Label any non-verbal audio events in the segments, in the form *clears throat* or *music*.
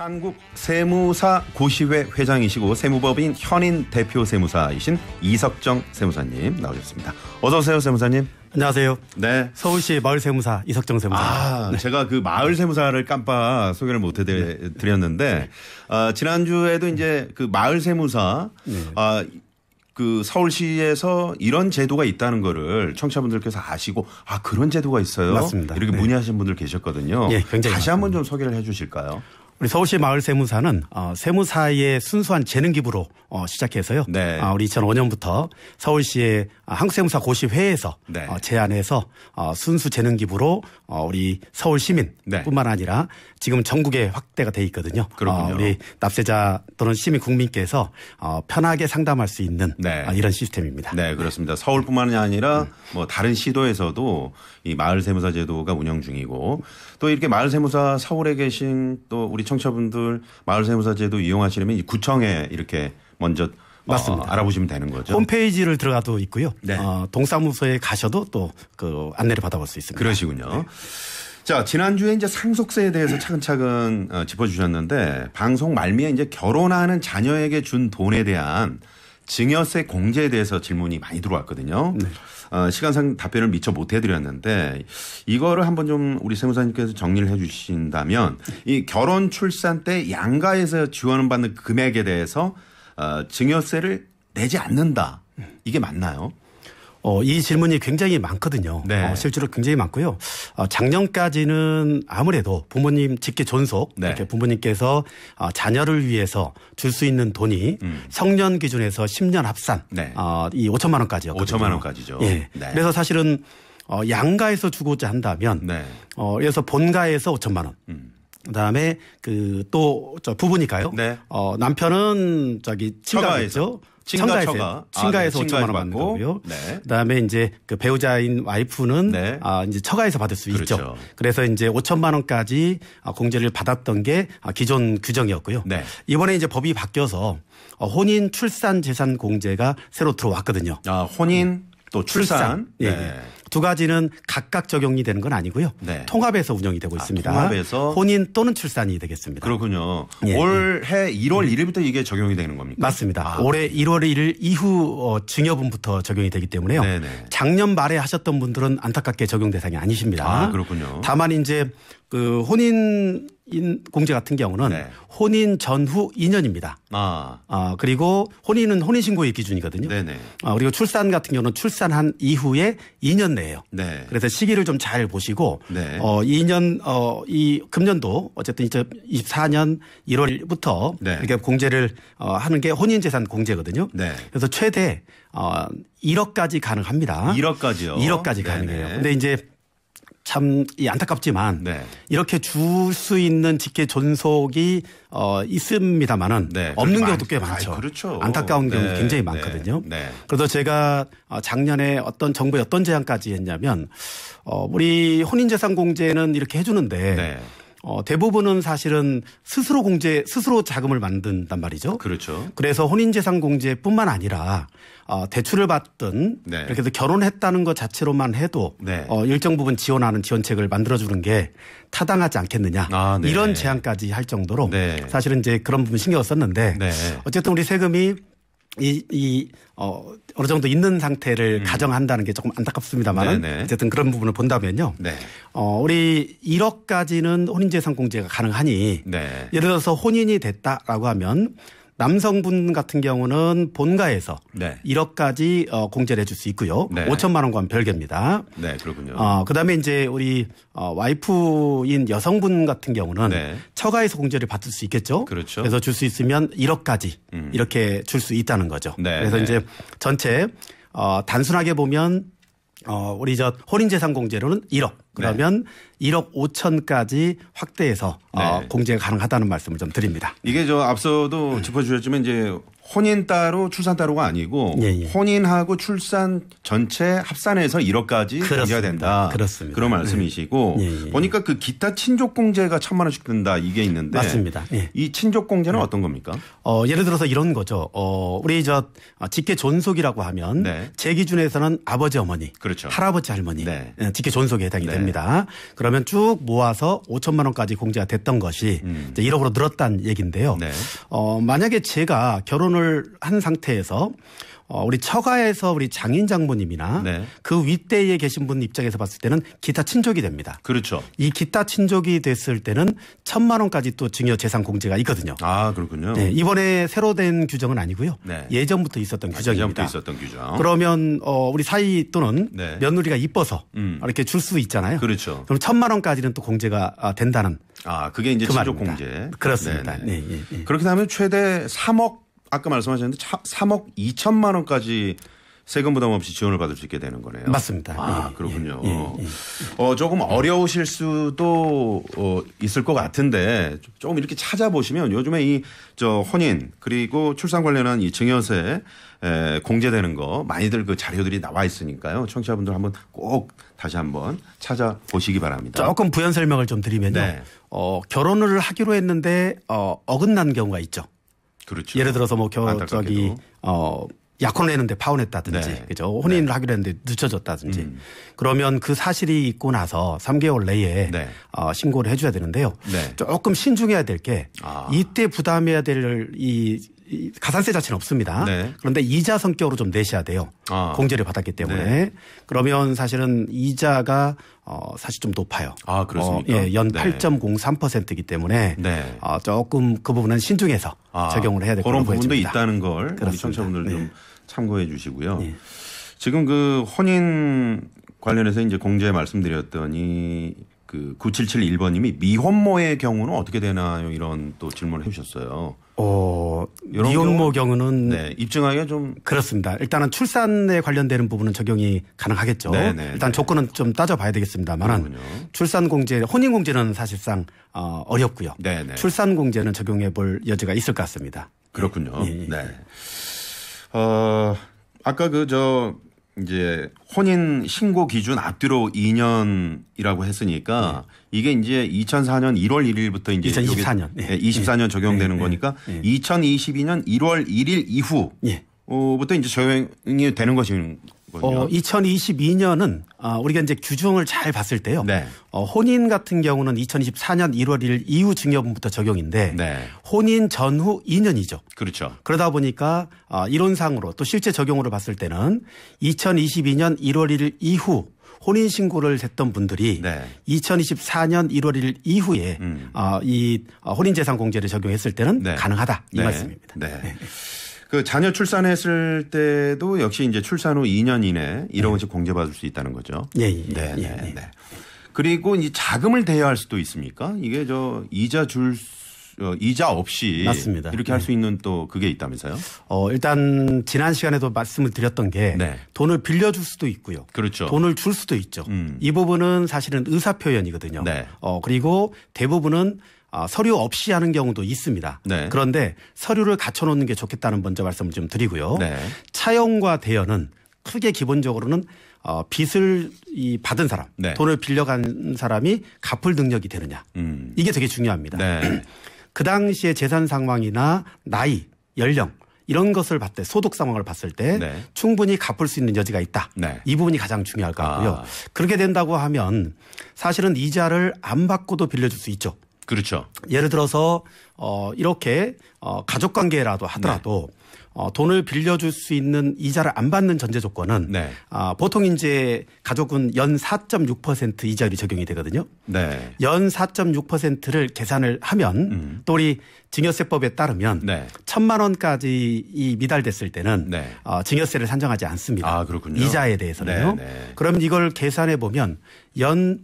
한국 세무사 고시회 회장이시고 세무법인 현인 대표 세무사이신 이석정 세무사님 나오셨습니다. 어서 오세요, 세무사님. 안녕하세요. 네. 서울시 마을 세무사 이석정 세무사. 아, 네. 제가 그 마을 세무사를 깜빡 소개를 못 해드렸는데 네. 어, 지난주에도 이제 그 마을 세무사 네. 어, 그 서울시에서 이런 제도가 있다는 거를 청취자분들께서 아시고 아 그런 제도가 있어요. 맞습니다. 이렇게 네. 문의하신 분들 계셨거든요. 네, 다시 한번 좀 소개를 해 주실까요? 우리 서울시 마을 세무사는 어, 세무사의 순수한 재능 기부로 어, 시작해서요. 네. 아, 우리 2005년부터 서울시의 아, 한국세무사 고시회에서 네. 어, 제안해서 어, 순수 재능 기부로 어, 우리 서울 시민뿐만 네. 아니라 지금 전국에 확대가 돼 있거든요. 그렇군요. 어, 우리 납세자 또는 시민 국민께서 어, 편하게 상담할 수 있는 네. 어, 이런 시스템입니다. 네, 그렇습니다. 서울뿐만이 아니라 음. 뭐 다른 시도에서도 이 마을 세무사 제도가 운영 중이고 또 이렇게 마을 세무사 서울에 계신 또 우리 청취자분들 마을세무사제도 이용하시려면 이 구청에 이렇게 먼저 어, 맞습니다. 어, 알아보시면 되는 거죠. 홈페이지를 들어가도 있고요. 네. 어, 동사무소에 가셔도 또 그 안내를 받아볼 수 있습니다. 그러시군요. 네. 자, 지난주에 이제 상속세에 대해서 차근차근 어, 짚어주셨는데 방송 말미에 이제 결혼하는 자녀에게 준 돈에 대한 증여세 공제에 대해서 질문이 많이 들어왔거든요. 네. 어, 시간상 답변을 미처 못 해드렸는데 이거를 한번 좀 우리 세무사님께서 정리를 해주신다면 이 결혼 출산 때 양가에서 지원을 받는 금액에 대해서 어, 증여세를 내지 않는다 이게 맞나요? 어, 이 질문이 굉장히 많거든요. 네. 어, 실제로 굉장히 많고요. 어, 작년까지는 아무래도 부모님 직계 존속 네. 이렇게 부모님께서 어, 자녀를 위해서 줄 수 있는 돈이 음. 성년 기준에서 10년 합산 네. 어, 이 5천만 원까지였거든요. 5천만 원까지죠. 예. 네. 그래서 사실은 어, 양가에서 주고자 한다면 네. 어, 그래서 본가에서 5천만 원. 음. 그다음에 그또저 부부니까요. 네. 어 남편은 저기 친가겠죠. 청가에서 청가. 청가에서 아, 네. 5천만 원 받는 거고요. 네. 그다음에 이제 그 배우자인 와이프는 네. 아, 이제 처가에서 받을 수 그렇죠. 있죠. 그래서 이제 5천만 원까지 아, 공제를 받았던 게 아, 기존 규정이었고요. 네. 이번에 이제 법이 바뀌어서 어, 혼인 출산 재산 공제가 새로 들어왔거든요. 아, 혼인 또 출산. 출산. 예, 예. 네. 두 가지는 각각 적용이 되는 건 아니고요. 네. 통합해서 운영이 되고 아, 있습니다. 아, 통합해서 혼인 또는 출산이 되겠습니다. 그렇군요. 예. 올해 1월 예. 1일부터 이게 적용이 되는 겁니까? 맞습니다. 아. 올해 1월 1일 이후 어, 증여분부터 적용이 되기 때문에요. 네네. 작년 말에 하셨던 분들은 안타깝게 적용 대상이 아니십니다. 아, 그렇군요. 다만 이제 그 혼인 인 공제 같은 경우는 네. 혼인 전후 2년입니다. 아. 어, 그리고 혼인은 혼인 신고의 기준이거든요. 네네. 어, 그리고 출산 같은 경우는 출산한 이후에 2년 내에요 네. 그래서 시기를 좀 잘 보시고 네. 어 2년 어 이 금년도 어쨌든 2024년 1월부터 네. 이렇게 공제를 어 하는 게 혼인 재산 공제거든요. 네. 그래서 최대 어 1억까지 가능합니다. 1억까지요. 1억까지 가능해요. 근데 이제 참 안타깝지만 네. 이렇게 줄 수 있는 직계 존속이 어, 있습니다만은 네, 없는 경우도 꽤 많죠. 아 그렇죠. 안타까운 네, 경우 굉장히 네, 많거든요. 네. 그래서 제가 어, 작년에 어떤 정부에 어떤 제안까지 했냐면 어, 우리 혼인재산 공제는 이렇게 해주는데 네. 어, 대부분은 사실은 스스로 공제, 스스로 자금을 만든단 말이죠. 그렇죠. 그래서 혼인재산 공제뿐만 아니라 어, 대출을 받든 네. 이렇게 해서 결혼했다는 것 자체로만 해도 네. 어, 일정 부분 지원하는 지원책을 만들어주는 게 타당하지 않겠느냐 아, 네. 이런 제안까지 할 정도로 네. 사실은 이제 그런 부분 신경 썼는데 네. 어쨌든 우리 세금이 이, 이, 어, 어느 정도 있는 상태를 음. 가정한다는 게 조금 안타깝습니다만 네, 네 어쨌든 그런 부분을 본다면요. 네. 어, 우리 1억까지는 혼인재산공제가 가능하니 네. 예를 들어서 혼인이 됐다라고 하면 남성분 같은 경우는 본가에서 네. 1억까지 어, 공제를 해줄 수 있고요. 네. 5천만 원과는 별개입니다. 네, 그렇군요. 어, 그다음에 이제 우리 어, 와이프인 여성분 같은 경우는 네. 처가에서 공제를 받을 수 있겠죠. 그렇죠. 그래서 줄 수 있으면 1억까지 음. 이렇게 줄 수 있다는 거죠. 네. 그래서 네. 이제 전체 어, 단순하게 보면 어, 우리 저 혼인재산공제로는 1억 그러면 어, 네. 1억 5천까지 확대해서 네. 어, 공제 가능하다는 말씀을 좀 드립니다. 이게 저 앞서도 음. 짚어주셨지만 이제 혼인 따로 출산 따로가 아니고 예, 예. 혼인하고 출산 전체 합산해서 1억까지 그렇야 된다. 그렇습니다. 그런 말씀이시고 예. 예, 예, 보니까 그 기타 친족 공제가 천만 원씩 든다 이게 있는데 맞습니다. 예. 이 친족 공제는 어떤 겁니까? 어, 예를 들어서 이런 거죠. 어, 우리 저 직계 존속이라고 하면 네. 제 기준에서는 아버지 어머니, 그렇죠. 할아버지 할머니 네. 직계 존속에 해당이 네. 됩니다. 그러면 쭉 모아서 5천만 원까지 공제가 됐던 것이 음. 이제 1억으로 늘었다는 얘기인데요. 네. 어, 만약에 제가 결혼을 결정을 한 상태에서 어, 우리 처가에서 우리 장인 장모님이나 네. 그 윗대에 계신 분 입장에서 봤을 때는 기타 친족이 됩니다. 그렇죠. 이 기타 친족이 됐을 때는 천만 원까지 또 증여 재산 공제가 있거든요. 아 그렇군요. 네, 이번에 새로 된 규정은 아니고요. 네. 예전부터 있었던 규정입니다. 예전부터 있었던 규정. 그러면 어, 우리 사이 또는 네. 며느리가 이뻐서 음. 이렇게 줄 수 있잖아요. 그렇죠. 그럼 천만 원까지는 또 공제가 아, 된다는. 아 그게 이제 그 친족 말입니다. 공제. 그렇습니다. 네, 네. 예, 예, 예. 그렇게 되면 최대 3억 아까 말씀하셨는데 3억 2천만 원까지 세금 부담 없이 지원을 받을 수 있게 되는 거네요. 맞습니다. 아, 예, 그렇군요. 예, 예, 예. 어, 조금 어려우실 수도 어, 있을 것 같은데 조금 이렇게 찾아보시면 요즘에 이 저 혼인 그리고 출산 관련한 이 증여세 에, 공제되는 거 많이들 그 자료들이 나와 있으니까요. 청취자분들 한번 꼭 다시 한번 찾아보시기 바랍니다. 조금 부연 설명을 좀 드리면요. 네. 어, 결혼을 하기로 했는데 어, 어긋난 경우가 있죠. 그렇죠. 예를 들어서 뭐 겨, 저기 어 약혼을 했는데 파혼했다든지 네. 그죠 혼인을 네. 하기로 했는데 늦춰졌다든지 음. 그러면 그 사실이 있고 나서 3개월 내에 네. 어, 신고를 해줘야 되는데요. 네. 조금 신중해야 될게 아. 이때 부담해야 될이 가산세 자체는 없습니다. 네. 그런데 이자 성격으로 좀 내셔야 돼요. 아. 공제를 받았기 때문에. 네. 그러면 사실은 이자가 어 사실 좀 높아요. 아, 그렇습니까? 어, 예, 연 네. 8.03%이기 때문에 네. 어 조금 그 부분은 신중해서 아. 적용을 해야 될 그런 부분도 보여집니다. 있다는 걸 그렇습니다. 우리 청취자분들 좀 네. 참고해 주시고요. 예. 지금 그 혼인 관련해서 이제 공제 말씀드렸더니 그 9771번님이 미혼모의 경우는 어떻게 되나요? 이런 또 질문을 해 주셨어요. 어, 미혼모 경우는 네, 입증하기가 좀 그렇습니다. 일단은 출산에 관련되는 부분은 적용이 가능하겠죠. 네네, 네, 일단 네. 조건은 좀 따져봐야 되겠습니다만은 출산 공제, 혼인 공제는 사실상 어, 어렵고요. 네네. 네. 출산 공제는 적용해볼 여지가 있을 것 같습니다. 그렇군요. 예, 예. 네. 어, 아까 그저 이제 혼인 신고 기준 앞뒤로 2년이라고 했으니까 네. 이게 이제 2004년 1월 1일부터 이제 2024년 예. 24년 예. 적용되는 예. 거니까 2022년 1월 1일 이후 예. 부터 이제 적용이 되는 것인 어, 2022년은 어, 아, 우리가 이제 규정을 잘 봤을 때요. 네. 어, 혼인 같은 경우는 2024년 1월 1일 이후 증여분부터 적용인데 네. 혼인 전후 2년이죠. 그렇죠. 그러다 보니까 어, 이론상으로 또 실제 적용으로 봤을 때는 2022년 1월 1일 이후 혼인 신고를 했던 분들이 네. 2024년 1월 1일 이후에 음. 어, 이 혼인 재산 공제를 적용했을 때는 네. 가능하다 이 네. 말씀입니다. 네. 네. 그 자녀 출산했을 때도 역시 이제 출산 후 2년 이내 1억 원씩 공제받을 수 있다는 거죠. 예, 예, 네, 예, 네, 예. 네. 그리고 이 자금을 대여할 수도 있습니까? 이게 저 이자 줄 어, 이자 없이 맞습니다. 이렇게 할수 네. 있는 또 그게 있다면서요? 어, 일단 지난 시간에도 말씀을 드렸던 게 네. 돈을 빌려줄 수도 있고요. 그렇죠. 돈을 줄 수도 있죠. 음. 이 부분은 사실은 의사 표현이거든요. 네. 어, 그리고 대부분은 어, 서류 없이 하는 경우도 있습니다. 네. 그런데 서류를 갖춰놓는 게 좋겠다는 먼저 말씀을 좀 드리고요. 네. 차용과 대여는 크게 기본적으로는 어, 빚을 이 받은 사람, 네. 돈을 빌려간 사람이 갚을 능력이 되느냐. 음. 이게 되게 중요합니다. 네. *clears throat* 그 당시에 재산 상황이나 나이, 연령 이런 것을 봤을 때 소득 상황을 봤을 때 네. 충분히 갚을 수 있는 여지가 있다. 네. 이 부분이 가장 중요할 것 같고요. 아. 그렇게 된다고 하면 사실은 이자를 안 받고도 빌려줄 수 있죠. 그렇죠. 예를 들어서 어 이렇게 어 가족 관계라도 하더라도 네. 어, 돈을 빌려줄 수 있는 이자를 안 받는 전제 조건은 네. 어, 보통 이제 가족은 연 4.6% 이자율이 적용이 되거든요. 네. 연 4.6%를 계산을 하면 음. 또 우리 증여세법에 따르면 네. 천만 원까지 이 미달됐을 때는 네. 어, 증여세를 산정하지 않습니다. 아, 그렇군요. 이자에 대해서는요. 네, 네. 그럼 이걸 계산해 보면 연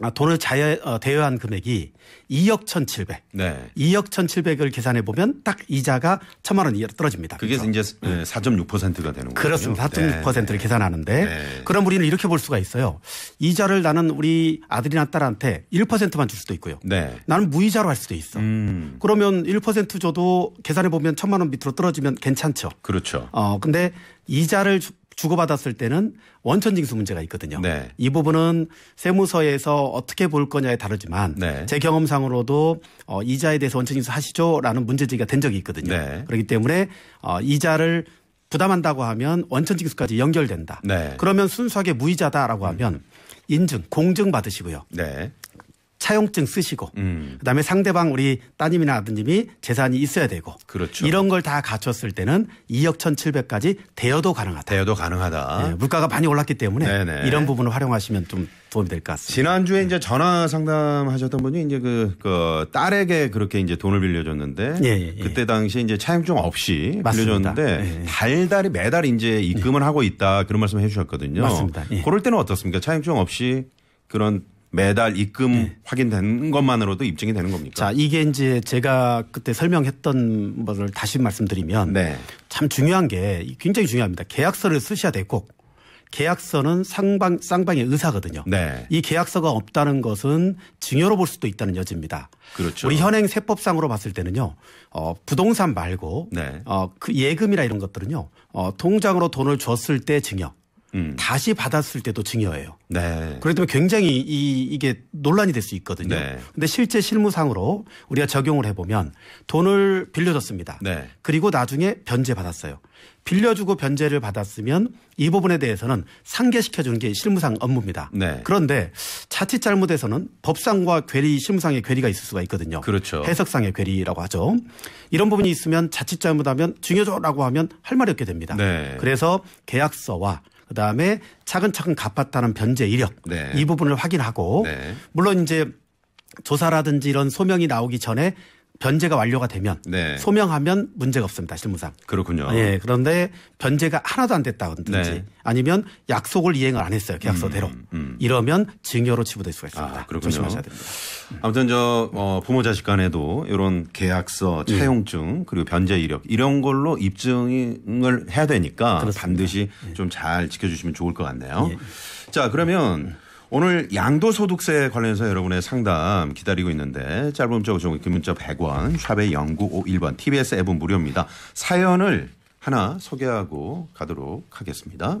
아, 돈을 자여, 어, 대여한 금액이 2억 1,700. 네. 2억 1,700을 계산해 보면 딱 이자가 1,000만 원이 떨어집니다. 그게 그렇죠? 이제 4.6%가 되는 거죠. 그렇습니다. 4.6%를 네. 계산하는데 네. 그럼 우리는 이렇게 볼 수가 있어요. 이자를 나는 우리 아들이나 딸한테 1%만 줄 수도 있고요. 네. 나는 무이자로 할 수도 있어. 음. 그러면 1% 줘도 계산해 보면 1,000만 원 밑으로 떨어지면 괜찮죠. 그렇죠. 어, 근데 이자를 주고받았을 때는 원천징수 문제가 있거든요. 네. 이 부분은 세무서에서 어떻게 볼 거냐에 다르지만 네. 제 경험상으로도 어, 이자에 대해서 원천징수 하시죠라는 문제제기가 된 적이 있거든요. 네. 그렇기 때문에 어, 이자를 부담한다고 하면 원천징수까지 연결된다. 네. 그러면 순수하게 무이자다라고 하면 음. 인증, 공증 받으시고요. 네. 차용증 쓰시고 음. 그다음에 상대방 우리 따님이나 아드님이 재산이 있어야 되고 그렇죠. 이런 걸 다 갖췄을 때는 2억 1,700까지 대여도 가능하다. 대여도 가능하다. 네, 물가가 많이 올랐기 때문에 네네. 이런 부분을 활용하시면 좀 도움이 될 것 같습니다. 지난주에 네. 이제 전화 상담하셨던 분이 이제 그, 그 딸에게 그렇게 이제 돈을 빌려줬는데 예, 예, 예. 그때 당시 이제 차용증 없이 맞습니다. 빌려줬는데 예. 달달이 매달 이제 입금을 예. 하고 있다 그런 말씀을 해주셨거든요. 맞습니다. 그럴 때는 어떻습니까? 차용증 없이 그런 매달 입금 네. 확인된 것만으로도 입증이 되는 겁니까? 자, 이게 이제 제가 그때 설명했던 것을 다시 말씀드리면 네. 참 중요한 게 굉장히 중요합니다. 계약서를 쓰셔야 되고 계약서는 상방, 쌍방의 의사거든요. 네. 이 계약서가 없다는 것은 증여로 볼 수도 있다는 여지입니다. 그렇죠. 우리 현행 세법상으로 봤을 때는요, 어, 부동산 말고, 네. 어, 그 예금이나 이런 것들은요, 어, 통장으로 돈을 줬을 때 증여, 음. 다시 받았을 때도 증여예요. 네. 그렇기 때문에 굉장히 이, 이게 논란이 될 수 있거든요. 네. 근데 실제 실무상으로 우리가 적용을 해보면 돈을 빌려줬습니다. 네. 그리고 나중에 변제 받았어요. 빌려주고 변제를 받았으면 이 부분에 대해서는 상계시켜주는 게 실무상 업무입니다. 네. 그런데 자칫 잘못해서는 법상과 괴리, 실무상의 괴리가 있을 수가 있거든요. 그렇죠. 해석상의 괴리라고 하죠. 이런 부분이 있으면 자칫 잘못하면 중요조라고 하면 할 말이 없게 됩니다. 네. 그래서 계약서와 그다음에 차근차근 갚았다는 변제 이력 네. 이 부분을 확인하고 네. 물론 이제 조사라든지 이런 소명이 나오기 전에 변제가 완료가 되면 네. 소명하면 문제가 없습니다. 실무상. 그렇군요. 예. 그런데 변제가 하나도 안 됐다든지 네. 아니면 약속을 이행을 안 했어요. 계약서대로. 음, 음. 이러면 증여로 치부될 수가 있습니다. 아, 그렇군요. 조심하셔야 됩니다. 아무튼 저 어, 부모 자식 간에도 이런 계약서, 차용증 음. 그리고 변제 이력 이런 걸로 입증을 해야 되니까 그렇습니다. 반드시 예. 좀잘 지켜주시면 좋을 것 같네요. 예. 자 그러면 오늘 양도소득세 관련해서 여러분의 상담 기다리고 있는데 짧은 문자 5원 0긴 문자 100원 샵의 0951번 TBS 앱은 무료입니다. 사연을 하나 소개하고 가도록 하겠습니다.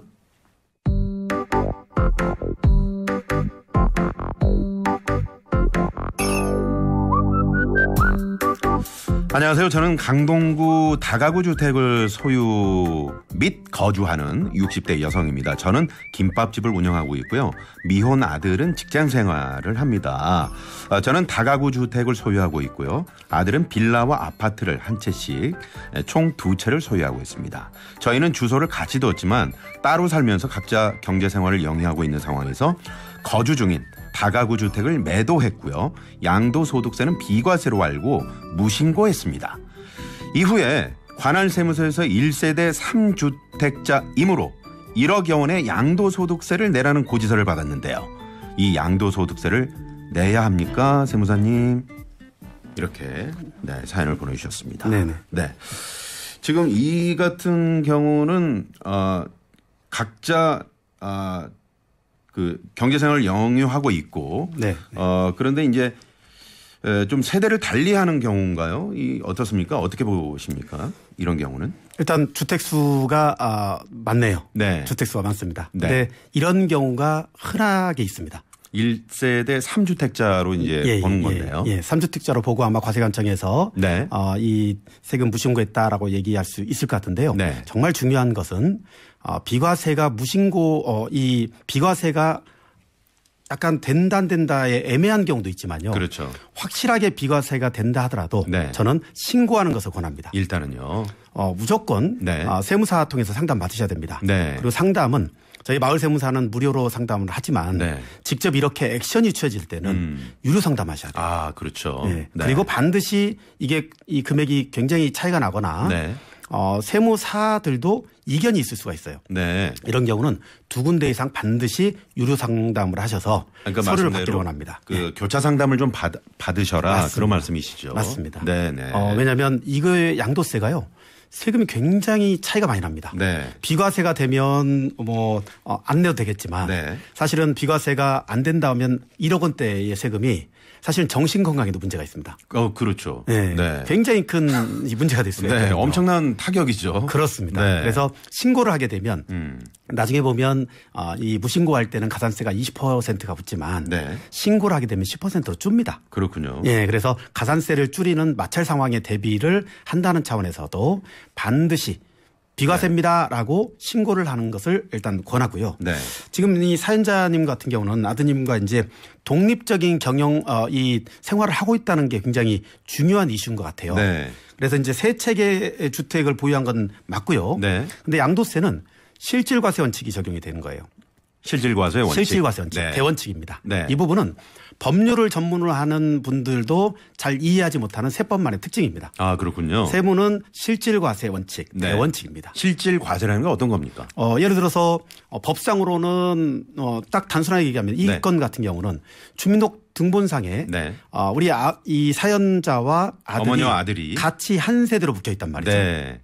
안녕하세요. 저는 강동구 다가구 주택을 소유 및 거주하는 60대 여성입니다. 저는 김밥집을 운영하고 있고요. 미혼 아들은 직장 생활을 합니다. 아, 저는 다가구 주택을 소유하고 있고요. 아들은 빌라와 아파트를 한 채씩 총 두 채를 소유하고 있습니다. 저희는 주소를 같이 뒀지만 따로 살면서 각자 경제 생활을 영위하고 있는 상황에서 거주 중인 다가구 주택을 매도했고요. 양도소득세는 비과세로 알고 무신고했습니다. 이후에 관할세무서에서 1세대 3주택자임으로 1억여 원의 양도소득세를 내라는 고지서를 받았는데요. 이 양도소득세를 내야 합니까, 세무사님? 이렇게 네, 사연을 보내주셨습니다. 네네. 네. 지금 이 같은 경우는 어, 각자 어, 그 경제생활을 영유하고 있고 네. 어 그런데 이제 좀 세대를 달리하는 경우인가요? 이 어떻습니까? 어떻게 보십니까? 이런 경우는 일단 주택 수가 아, 많네요. 네. 주택 수가 많습니다. 네. 근데 이런 경우가 흔하게 있습니다. 1세대 3주택자로 이제 예, 예, 보는 예, 건데요. 예, 3주택자로 보고 아마 과세관청에서 네. 어, 이 세금 무신고했다라고 얘기할 수 있을 것 같은데요. 네. 정말 중요한 것은 아, 비과세가 무신고 어, 이 비과세가 약간 된다 안된다에 애매한 경우도 있지만요. 그렇죠. 확실하게 비과세가 된다 하더라도 네. 저는 신고하는 것을 권합니다. 일단은요. 어, 무조건 네. 아, 세무사 통해서 상담 받으셔야 됩니다. 네. 그리고 상담은 저희 마을 세무사는 무료로 상담을 하지만 네. 직접 이렇게 액션이 취해질 때는 음. 유료 상담하셔야 돼요. 아, 그렇죠. 네. 네. 그리고 반드시 이게 이 금액이 굉장히 차이가 나거나 어, 세무사들도 이견이 있을 수가 있어요. 네. 이런 경우는 두 군데 이상 반드시 유료 상담을 하셔서 그러니까 서류를 받기를 원합니다. 그 네. 예. 교차 상담을 좀 받, 받으셔라 맞습니다. 그런 말씀이시죠. 맞습니다. 네네. 네. 어, 왜냐하면 이거의 양도세가요. 세금이 굉장히 차이가 많이 납니다. 네. 비과세가 되면 뭐안 어, 내도 되겠지만 네. 사실은 비과세가 안 된다면 1억 원대의 세금이 사실 정신 건강에도 문제가 있습니다. 어, 그렇죠. 네. 네. 굉장히 큰 문제가 됐어요. 네. 엄청난 타격이죠. 그렇습니다. 네. 그래서 신고를 하게 되면 음. 나중에 보면 어, 이 무신고할 때는 가산세가 20%가 붙지만 네. 신고를 하게 되면 10%로 줍니다. 그렇군요. 예. 그래서 가산세를 줄이는 마찰 상황에 대비를 한다는 차원에서도 반드시 비과세입니다. 라고 신고를 하는 것을 일단 권하고요. 네. 지금 이 사연자님 같은 경우는 아드님과 이제 독립적인 경영, 어, 이 생활을 하고 있다는 게 굉장히 중요한 이슈인 것 같아요. 네. 그래서 이제 세 책의 주택을 보유한 건 맞고요. 네. 근데 양도세는 실질과세 원칙이 적용이 되는 거예요. 실질과세 원칙. 실질과세 원칙. 네. 대원칙입니다. 네. 이 부분은 법률을 전문으로 하는 분들도 잘 이해하지 못하는 세법만의 특징입니다. 아 그렇군요. 세무는 실질과세 원칙, 네. 원칙입니다. 실질과세라는 건 어떤 겁니까? 어, 예를 들어서 어, 법상으로는 어, 딱 단순하게 얘기하면 이건 네. 같은 경우는 주민록 등 등본상에 네. 어, 우리 아, 이 사연자와 아들이, 아들이, 같이 한 세대로 묶여 있단 말이죠. 네.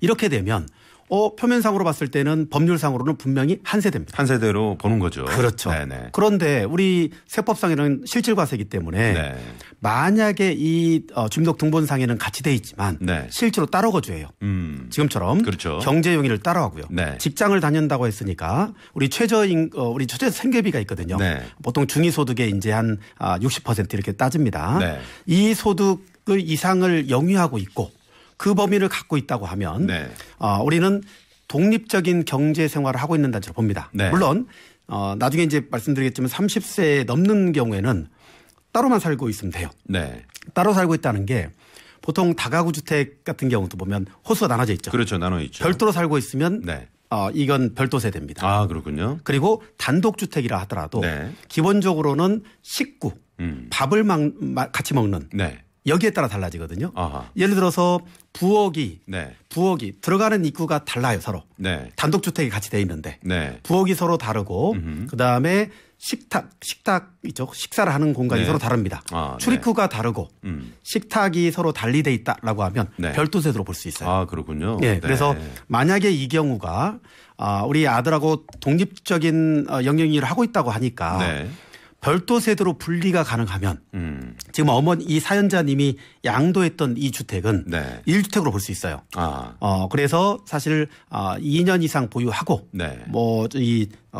이렇게 되면 어, 표면상으로 봤을 때는 법률상으로는 분명히 한 세대입니다. 한 세대로 보는 거죠. 그렇죠. 네네. 네. 그런데 우리 세법상에는 실질과세이기 때문에 네. 만약에 이 어, 주민등본상에는 같이 돼 있지만 네. 실제로 따로 거주해요. 음. 지금처럼 그렇죠. 경제 용인을 따라하고요. 네. 직장을 다닌다고 했으니까 우리 최저인 어, 우리 최저 생계비가 있거든요. 네. 보통 중위 소득의 이제 한 60% 아, 이렇게 따집니다. 네. 이 소득 이상을 영위하고 있고 그 범위를 갖고 있다고 하면 네. 어, 우리는 독립적인 경제 생활을 하고 있는 단체로 봅니다. 네. 물론 어, 나중에 이제 말씀드리겠지만 30세 넘는 경우에는 따로만 살고 있으면 돼요. 네. 따로 살고 있다는 게 보통 다가구 주택 같은 경우도 보면 호수가 나눠져 있죠. 그렇죠. 나눠 있죠. 별도로 살고 있으면 네. 어, 이건 별도 세대입니다. 아, 그렇군요. 그리고 단독 주택이라 하더라도 네. 기본적으로는 식구 음. 밥을 막, 같이 먹는 네. 여기에 따라 달라지거든요. 아하. 예를 들어서 부엌이 네. 부엌이 들어가는 입구가 달라요 서로. 네. 단독주택이 같이 돼 있는데 네. 부엌이 서로 다르고 그 다음에 식탁 식탁이죠 식사를 하는 공간이 네. 서로 다릅니다. 아, 네. 출입구가 다르고 음. 식탁이 서로 달리 돼 있다라고 하면 네. 별도세로 대볼수 있어요. 아 그렇군요. 예, 네. 그래서 만약에 이 경우가 아, 우리 아들하고 독립적인 어, 영역 일을 하고 있다고 하니까 별도 세대로 분리가 가능하면 음. 지금 어머니 이 사연자님이 양도했던 이 주택은 네. 1주택으로 볼 수 있어요. 아. 어 그래서 사실 아 2년 이상 보유하고 네. 뭐이어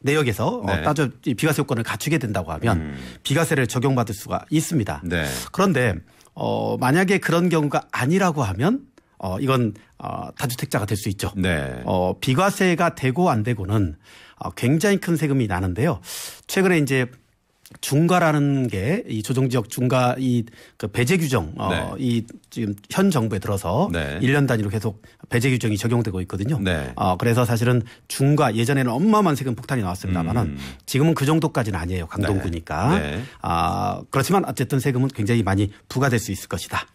내역에서 어, 네. 어, 따져 비과세 요건을 갖추게 된다고 하면 음. 비과세를 적용받을 수가 있습니다. 네. 그런데 어 만약에 그런 경우가 아니라고 하면 어 이건 어 다주택자가 될 수 있죠. 네. 어 비과세가 되고 안 되고는 어, 굉장히 큰 세금이 나는데요. 최근에 이제 중과라는 게 이 조정 지역 중과 이그 배제 규정 어이 네. 지금 현 정부에 들어서 네. 1년 단위로 계속 배제 규정이 적용되고 있거든요. 네. 어 그래서 사실은 중과 예전에는 엄마만 세금 폭탄이 나왔습니다만은 음. 지금은 그 정도까지는 아니에요. 강동구니까. 네. 네. 아 그렇지만 어쨌든 세금은 굉장히 많이 부과될 수 있을 것이다.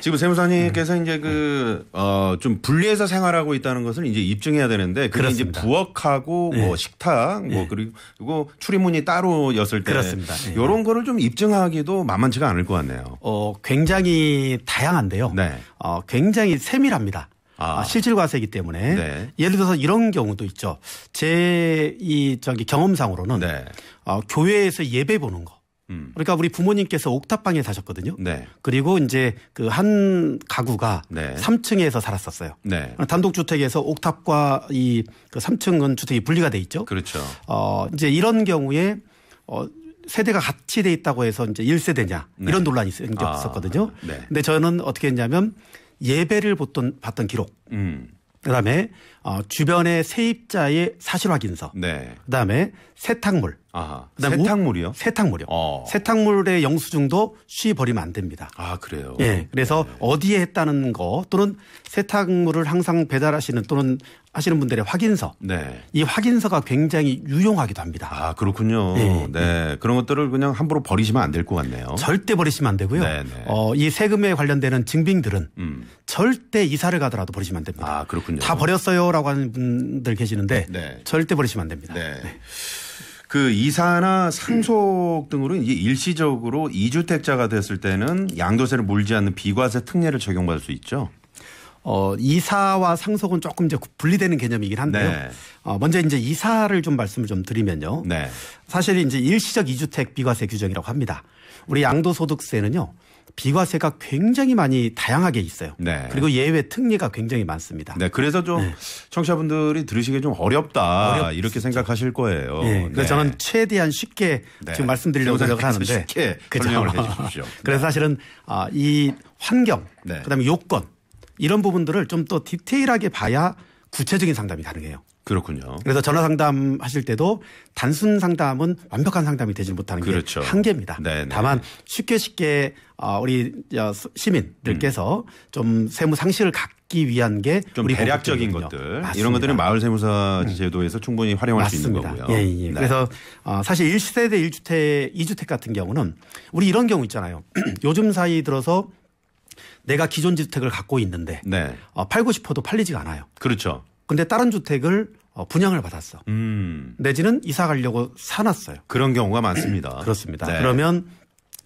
지금 세무사님께서 음. 이제 그, 어, 좀 분리해서 생활하고 있다는 것을 이제 입증해야 되는데 그게 그렇습니다. 이제 부엌하고 뭐 네. 뭐 식탁 뭐 네. 그리고 출입문이 따로였을 때 그렇습니다. 이런 네. 거를 좀 입증하기도 만만치가 않을 것 같네요. 어, 굉장히 다양한데요. 네. 어, 굉장히 세밀합니다. 아. 아 실질 과세이기 때문에 네. 예를 들어서 이런 경우도 있죠. 제이 저기 경험상으로는 네. 어, 교회에서 예배 보는 거. 음. 그러니까 우리 부모님께서 옥탑방에 사셨거든요. 네. 그리고 이제 그 한 가구가 네. 3층에서 살았었어요. 네. 단독주택에서 옥탑과 이 그 3층은 주택이 분리가 돼 있죠. 그렇죠. 어, 이제 이런 경우에 어, 세대가 같이 돼 있다고 해서 이제 1세대냐 이런 논란이 생겼었거든요. 아, 네. 근데 저는 어떻게 했냐면 예배를 보던, 봤던 기록. 음. 그다음에 어, 주변의 세입자의 사실 확인서. 네. 그다음에 세탁물. 아하. 세탁물이요? 세탁물이요. 어. 세탁물의 영수증도 쉬버리면 안 됩니다. 아 그래요. 예. 그래서 네. 어디에 했다는 거 또는 세탁물을 항상 배달하시는 또는 하시는 분들의 확인서. 네. 이 확인서가 굉장히 유용하기도 합니다. 아 그렇군요. 네. 네. 그런 것들을 그냥 함부로 버리시면 안 될 것 같네요. 절대 버리시면 안 되고요. 네네. 네. 어, 이 세금에 관련되는 증빙들은 음. 절대 이사를 가더라도 버리시면 안 됩니다. 아 그렇군요. 다 버렸어요라고 하는 분들 계시는데 네. 절대 버리시면 안 됩니다. 네. 네. 그 이사나 상속 등으로 이제 일시적으로 이주택자가 됐을 때는 양도세를 물지 않는 비과세 특례를 적용받을 수 있죠. 어, 이사와 상속은 조금 이제 분리되는 개념이긴 한데요. 네. 어, 먼저 이제 이사를 좀 말씀을 좀 드리면요. 네. 사실 이제 일시적 이주택 비과세 규정이라고 합니다. 우리 양도소득세는요. 비과세가 굉장히 많이 다양하게 있어요. 네. 그리고 예외 특례가 굉장히 많습니다. 네. 그래서 좀 네. 청취자분들이 들으시기좀 어렵다 어렵... 이렇게 생각하실 거예요. 네. 그래서 네. 저는 최대한 쉽게 네. 지금 말씀드리려고 노력을 하는데 쉽게 *laughs* 그렇죠. 설명을 해주십시오. *laughs* 그래서 네. 사실은 아, 이 환경, 네. 그다음에 요건 이런 부분들을 좀 더 디테일하게 봐야 구체적인 상담이 가능해요. 그렇군요. 그래서 전화 상담 하실 때도 단순 상담은 완벽한 상담이 되지 못하는 그렇죠. 게 한계입니다. 네네. 네. 다만 쉽게 쉽게 어, 우리 시민들께서 음. 좀 세무 상실을 갖기 위한 게 좀 대략적인 것들 맞습니다. 이런 것들은 마을 세무사 음. 제도에서 음. 충분히 활용할 맞습니다. 수 있는 거고요. 예, 예, 예. 네. 그래서 어, 사실 1세대 1주택 2주택 같은 경우는 우리 이런 경우 있잖아요. *clears throat* 요즘 사이 들어서 내가 기존 주택을 갖고 있는데 네. 어, 팔고 싶어도 팔리지가 않아요. 그렇죠. 근데 다른 주택을 어, 분양을 받았어. 음. 내지는 이사 가려고 사놨어요. 그런 경우가 많습니다. *clears throat* 그렇습니다. 네. 그러면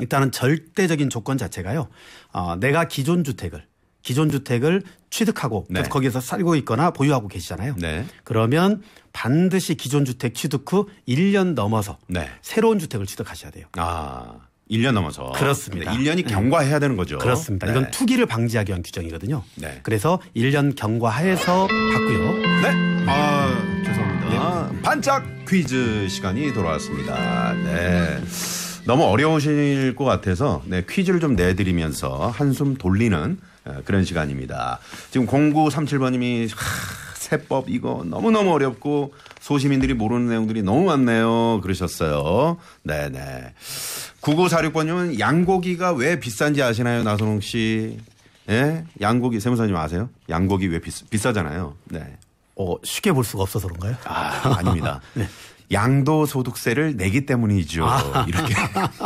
일단은 절대적인 조건 자체가요. 어, 내가 기존 주택을 기존 주택을 취득하고 네. 거기에서 살고 있거나 보유하고 계시잖아요. 네. 그러면 반드시 기존 주택 취득 후 1년 넘어서 네. 새로운 주택을 취득하셔야 돼요. 아. 1년 넘어서. 그렇습니다. 1년이 경과해야 되는 거죠. 그렇습니다. 네. 이건 투기를 방지하기 위한 규정이거든요. 네. 그래서 1년 경과해서봤고요 네. 아, 죄송합니다. 네. 반짝 퀴즈 시간이 돌아왔습니다. 네. 너무 어려우실 것 같아서 네, 퀴즈를 좀 내드리면서 한숨 돌리는 어, 그런 시간입니다. 지금 0937번님이 세법 이거 너무너무 어렵고 소시민들이 모르는 내용들이 너무 많네요. 그러셨어요. 네네. 네. 9946번님은 양고기가 왜 비싼지 아시나요, 나선홍 씨? 예? 양고기 세무사님 아세요? 양고기 왜 비싸, 비싸잖아요. 네. 어, 쉽게 볼 수가 없어서 그런가요? 아, 아닙니다. *laughs* 네. 양도 소득세를 내기 때문이죠. 아. 이렇게.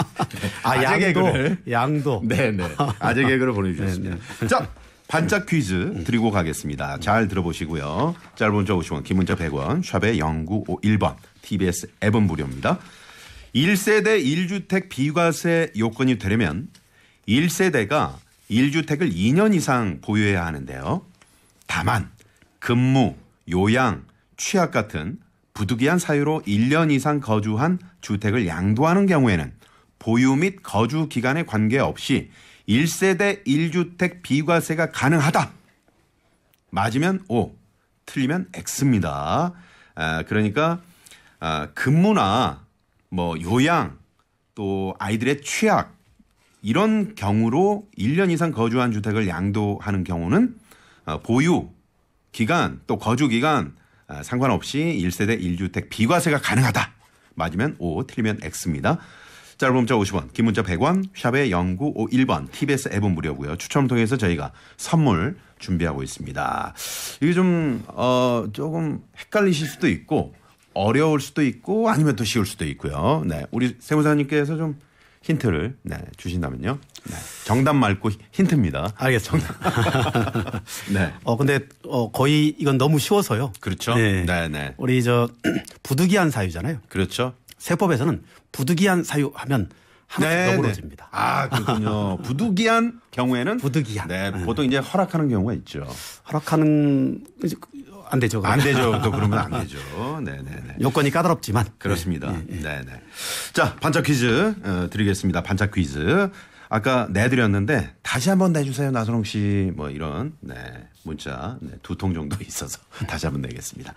*laughs* 아, 양도. 개 양도. 네네. 네. 아재 개그를 아. 보내주셨습니다. 네네. 네. 자, 반짝 퀴즈 드리고 가겠습니다. 잘 들어보시고요. 짧은 문자 50원, 긴 문자 100원, 샵의 0951번, TBS 앱은 무료입니다. 1세대 1주택 비과세 요건이 되려면 1세대가 1주택을 2년 이상 보유해야 하는데요. 다만 근무, 요양, 취약 같은 부득이한 사유로 1년 이상 거주한 주택을 양도하는 경우에는 보유 및 거주 기간에 관계없이 1세대 1주택 비과세가 가능하다. 맞으면 O, 틀리면 X입니다. 아, 그러니까 아, 근무나 뭐 요양 또 아이들의 취약 이런 경우로 1년 이상 거주한 주택을 양도하는 경우는 어, 보유 기간 또 거주 기간 아, 상관없이 1세대 1주택 비과세가 가능하다. 맞으면 O, 틀리면 X입니다. 짧은 문자 50원, 긴 문자 100원, 샵의 0951번, TBS 앱은 무료고요. 추첨 을 통해서 저희가 선물 준비하고 있습니다. 이게 좀, 어, 조금 헷갈리실 수도 있고, 어려울 수도 있고 아니면 더 쉬울 수도 있고요. 네. 우리 세무사님께서 좀 힌트를 네, 주신다면요. 네. 정답 말고 힌트입니다. 알겠습니다. *laughs* 네. 어 근데 어 거의 이건 너무 쉬워서요. 그렇죠. 네, 네. 네. 우리 저 *clears throat* 부득이한 사유잖아요. 그렇죠. 세법에서는 부득이한 사유 하면 하나씩 네, 네. 더불어집니다. 아 그렇군요. *laughs* 부득이한 경우에는 부득이한. 네, 네, 보통 이제 허락하는 경우가 있죠. 허락하는 안 되죠. 안 되죠. 또 그러면 안 되죠. 네네네. 네, 네. 요건이 까다롭지만. 그렇습니다. 네, 네. 네 자, 반짝 퀴즈 어, 드리겠습니다. 반짝 퀴즈. 아까 내드렸는데 다시 한 번 내주세요. 나선홍 씨. 뭐 이런 네, 문자 네, 두통 정도 있어서 *laughs* 다시 한 번 내겠습니다.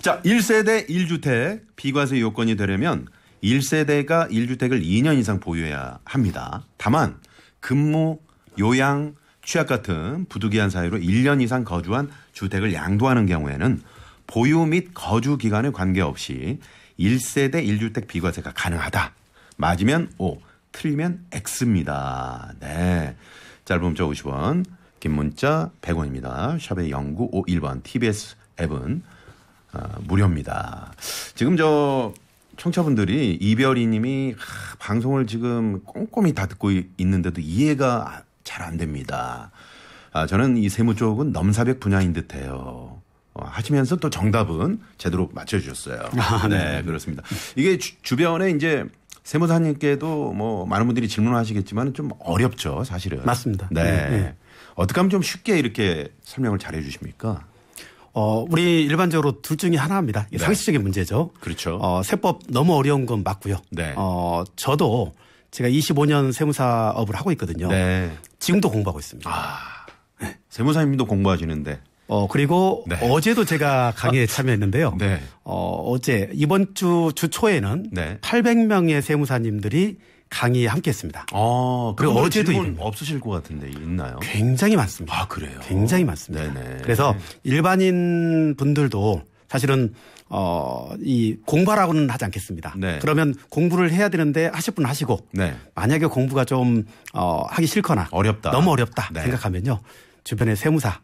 자, 1세대 1주택 비과세 요건이 되려면 1세대가 1주택을 2년 이상 보유해야 합니다. 다만 근무, 요양, 취약 같은 부득이한 사유로 1년 이상 거주한 주택을 양도하는 경우에는 보유 및 거주 기간에 관계없이 1세대 1주택 비과세가 가능하다. 맞으면 O, 틀리면 X입니다. 네. 짧은 문자 50원, 긴 문자 100원입니다. 샵의 영구 5 1번 TBS 앱은 어, 무료입니다. 지금 저 청취자분들이 이별이 님이 하, 방송을 지금 꼼꼼히 다 듣고 있는데도 이해가 아, 잘안 됩니다. 아, 저는 이 세무 쪽은 넘사벽 분야인 듯해요. 어, 하시면서 또 정답은 제대로 맞춰주셨어요. 아, 네. 네. 그렇습니다. 이게 주, 변에 이제 세무사님께도 뭐 많은 분들이 질문하시겠지만 좀 어렵죠, 사실은. 맞습니다. 네. 네. 네. 어떻게 하면 좀 쉽게 이렇게 설명을 잘 해 주십니까? 어, 우리 일반적으로 둘 중에 하나입니다. 네. 상식적인 문제죠. 그렇죠. 어, 세법 너무 어려운 건 맞고요. 네. 어, 저도 제가 25년 세무사업을 하고 있거든요. 네. 지금도 공부하고 있습니다. 아. 네, 세무사님도 공부하시는데. 어 그리고 네. 어제도 제가 아, 강의에 참여했는데요. 네. 어 어제 이번 주주 초에는 네. 800명의 세무사님들이 강의에 함께했습니다. 아, 그리고 어제도 없으실 것 같은데 있나요? 굉장히 많습니다. 아 그래요? 굉장히 많습니다. 네네. 그래서 일반인 분들도 사실은 어, 이 공부라고는 하지 않겠습니다. 네. 그러면 공부를 해야 되는데 하실 분 하시고 네. 만약에 공부가 좀 어, 하기 싫거나 어렵다. 너무 어렵다 네. 생각하면요. 주변의 세무사님과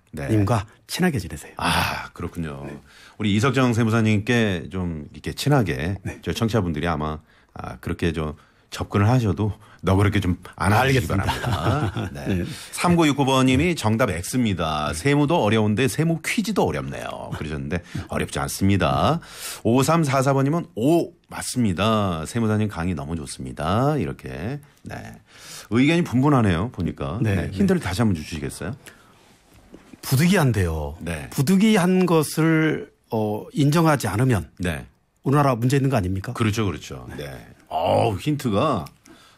네. 친하게 지내세요. 아 그렇군요. 네. 우리 이석정 세무사님께 좀 이렇게 친하게 네. 저 청취자분들이 아마 아, 그렇게 좀 접근을 하셔도 너그럽게 좀 안 알겠기 바랍니다. 네. *laughs* 네. 3969번님이 정답 X입니다. 세무도 어려운데 세무 퀴즈도 어렵네요. 그러셨는데 어렵지 않습니다. 5344번님은 오 맞습니다. 세무사님 강의 너무 좋습니다. 이렇게 네. 의견이 분분하네요. 보니까 네. 네. 네. 힌트를 다시 한번 주시겠어요? 부득이한데요. 네. 부득이한 것을 어, 인정하지 않으면 네. 우리나라 문제 있는 거 아닙니까? 그렇죠, 그렇죠. 네. 네. 어 힌트가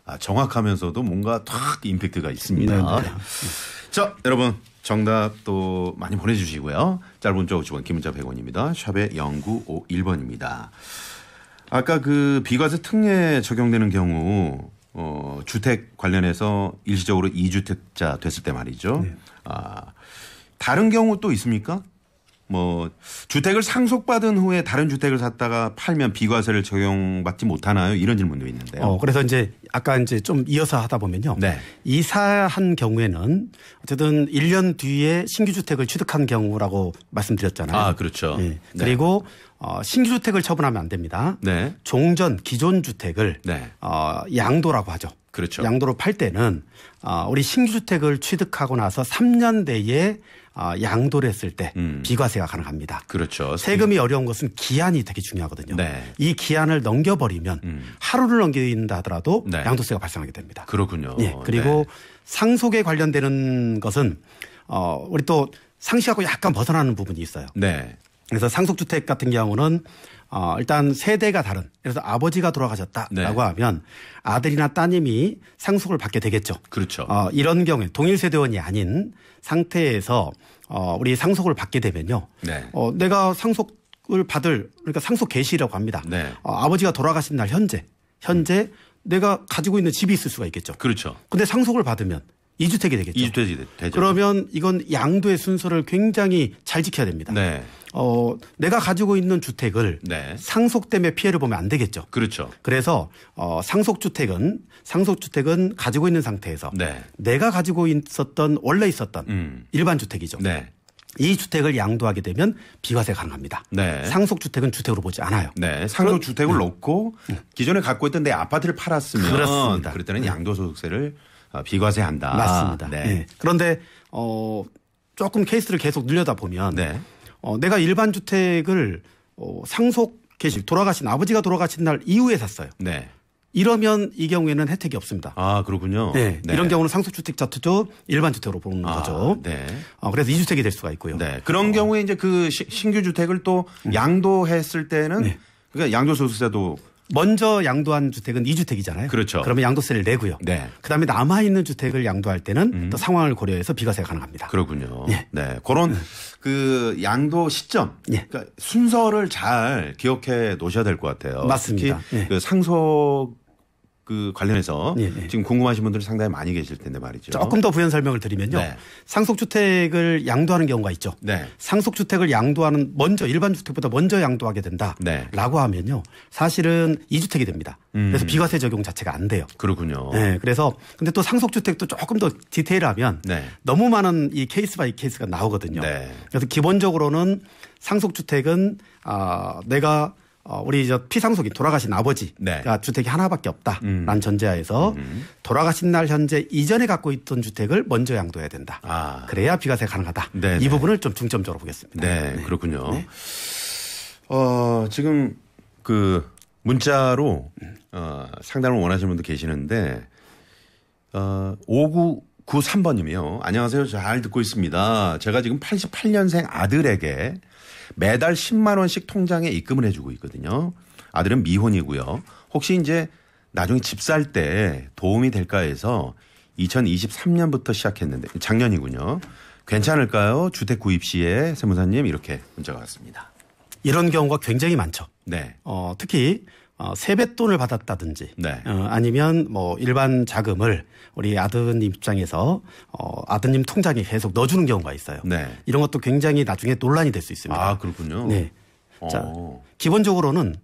아, 정확하면서도 뭔가 탁 임팩트가 있습니다. 네, 네. 자, 여러분 정답 또 많이 보내주시고요. 짧은 쪽 50원, 긴 문자 100원입니다. 샵의 0951번입니다. 아까 그 비과세 특례 적용되는 경우 어, 주택 관련해서 일시적으로 2주택자 됐을 때 말이죠. 네. 아, 다른 경우 또 있습니까? 뭐 주택을 상속받은 후에 다른 주택을 샀다가 팔면 비과세를 적용받지 못하나요? 이런 질문도 있는데 어, 그래서 이제 아까 이제 좀 이어서 하다 보면요. 네. 이사한 경우에는 어쨌든 1년 뒤에 신규 주택을 취득한 경우라고 말씀드렸잖아요. 아, 그렇죠. 예. 네. 그리고 네. 어, 신규 주택을 처분하면 안 됩니다. 네. 종전 기존 주택을 네. 어, 양도라고 하죠. 그렇죠. 양도로 팔 때는 아, 우리 신규 주택을 취득하고 나서 3년 내에 아, 양도를 했을 때 음. 비과세가 가능합니다. 그렇죠. 세금이 어려운 것은 기한이 되게 중요하거든요. 네. 이 기한을 넘겨버리면 음. 하루를 넘긴다 하더라도 네. 양도세가 발생하게 됩니다. 그렇군요. 예. 그리고 네. 상속에 관련되는 것은 어, 우리 또 상시하고 약간 벗어나는 부분이 있어요. 네. 그래서 상속주택 같은 경우는 어, 일단 세대가 다른 그래서 아버지가 돌아가셨다라고 네. 하면 아들이나 따님이 상속을 받게 되겠죠. 그렇죠. 어, 이런 경우에 동일 세대원이 아닌 상태에서 어, 우리 상속을 받게 되면요. 네. 어, 내가 상속을 받을 그러니까 상속 개시라고 합니다. 네. 어, 아버지가 돌아가신 날 현재 현재 음. 내가 가지고 있는 집이 있을 수가 있겠죠. 그렇죠. 근데 상속을 받으면 이주택이 되겠죠. 이주택이 되죠. 그러면 이건 양도의 순서를 굉장히 잘 지켜야 됩니다. 네. 어, 내가 가지고 있는 주택을 네. 상속 때문에 피해를 보면 안 되겠죠. 그렇죠. 그래서 어, 상속 주택은 상속 주택은 가지고 있는 상태에서 네. 내가 가지고 있었던 원래 있었던 음. 일반 주택이죠. 네. 이 주택을 양도하게 되면 비과세 가능합니다. 네. 상속 주택은 주택으로 보지 않아요. 네. 상속 주택을 네. 놓고 네. 기존에 갖고 있던 내 아파트를 팔았으면 그렇습니다. 그럴 때는 네. 양도소득세를 어, 비과세한다. 맞습니다. 네. 그런데 어 조금 케이스를 계속 늘려다 보면 어, 내가 일반 주택을 어, 상속 계실 돌아가신 아버지가 돌아가신 날 이후에 샀어요. 네. 이러면 이 경우에는 혜택이 없습니다. 아 그렇군요. 네, 네. 이런 경우는 상속주택 자체도 일반주택으로 보는 아, 거죠. 네. 어, 그래서 이주택이 될 수가 있고요. 네. 그런 경우에 이제 그 시, 신규 주택을 또 음. 양도했을 때는 네. 그러니까 양도소득세도 먼저 양도한 주택은 2주택이잖아요. 그렇죠. 그러면 양도세를 내고요. 네. 그다음에 남아 있는 주택을 양도할 때는 음. 또 상황을 고려해서 비과세가 가능합니다. 그렇군요. 네. 네. 그런 음. 그 양도 시점 네. 그러니까 순서를 잘 기억해 놓으셔야 될 것 같아요. 맞습니다. 특히 네. 그 상속 그 관련해서 예, 예. 지금 궁금하신 분들이 상당히 많이 계실 텐데 말이죠. 조금 더 부연 설명을 드리면요. 네. 상속주택을 양도하는 경우가 있죠. 네. 상속주택을 양도하는 먼저 일반 주택보다 먼저 양도하게 된다라고 네. 하면요. 사실은 이주택이 됩니다. 음. 그래서 비과세 적용 자체가 안 돼요. 그렇군요. 네. 그래서 근데 또 상속주택도 조금 더 디테일하면 네. 너무 많은 이 케이스 바이 케이스가 나오거든요. 네. 그래서 기본적으로는 상속주택은 아, 내가 어, 우리 저 피상속이 돌아가신 아버지가 네. 주택이 하나밖에 없다라는 음. 전제하에서 음. 돌아가신 날 현재 이전에 갖고 있던 주택을 먼저 양도해야 된다. 아. 그래야 비과세 가능하다. 네네. 네. 이 부분을 좀 중점적으로 보겠습니다. 네, 네. 그렇군요. 네. 어, 지금 그 문자로 어, 상담을 원하시는 분도 계시는데 어, 5993번님이요. 안녕하세요. 잘 듣고 있습니다. 제가 지금 88년생 아들에게 매달 10만 원씩 통장에 입금을 해주고 있거든요. 아들은 미혼이고요. 혹시 이제 나중에 집 살 때 도움이 될까 해서 2023년부터 시작했는데 작년이군요. 괜찮을까요? 주택 구입 시에 세무사님 이렇게 문자가 왔습니다. 이런 경우가 굉장히 많죠. 네. 어, 특히 어, 세뱃돈을 받았다든지 네. 어, 아니면 뭐 일반 자금을 우리 아드님 입장에서 어, 아드님 통장에 계속 넣어주는 경우가 있어요. 네. 이런 것도 굉장히 나중에 논란이 될 수 있습니다. 아 그렇군요. 네. 어. 자 기본적으로는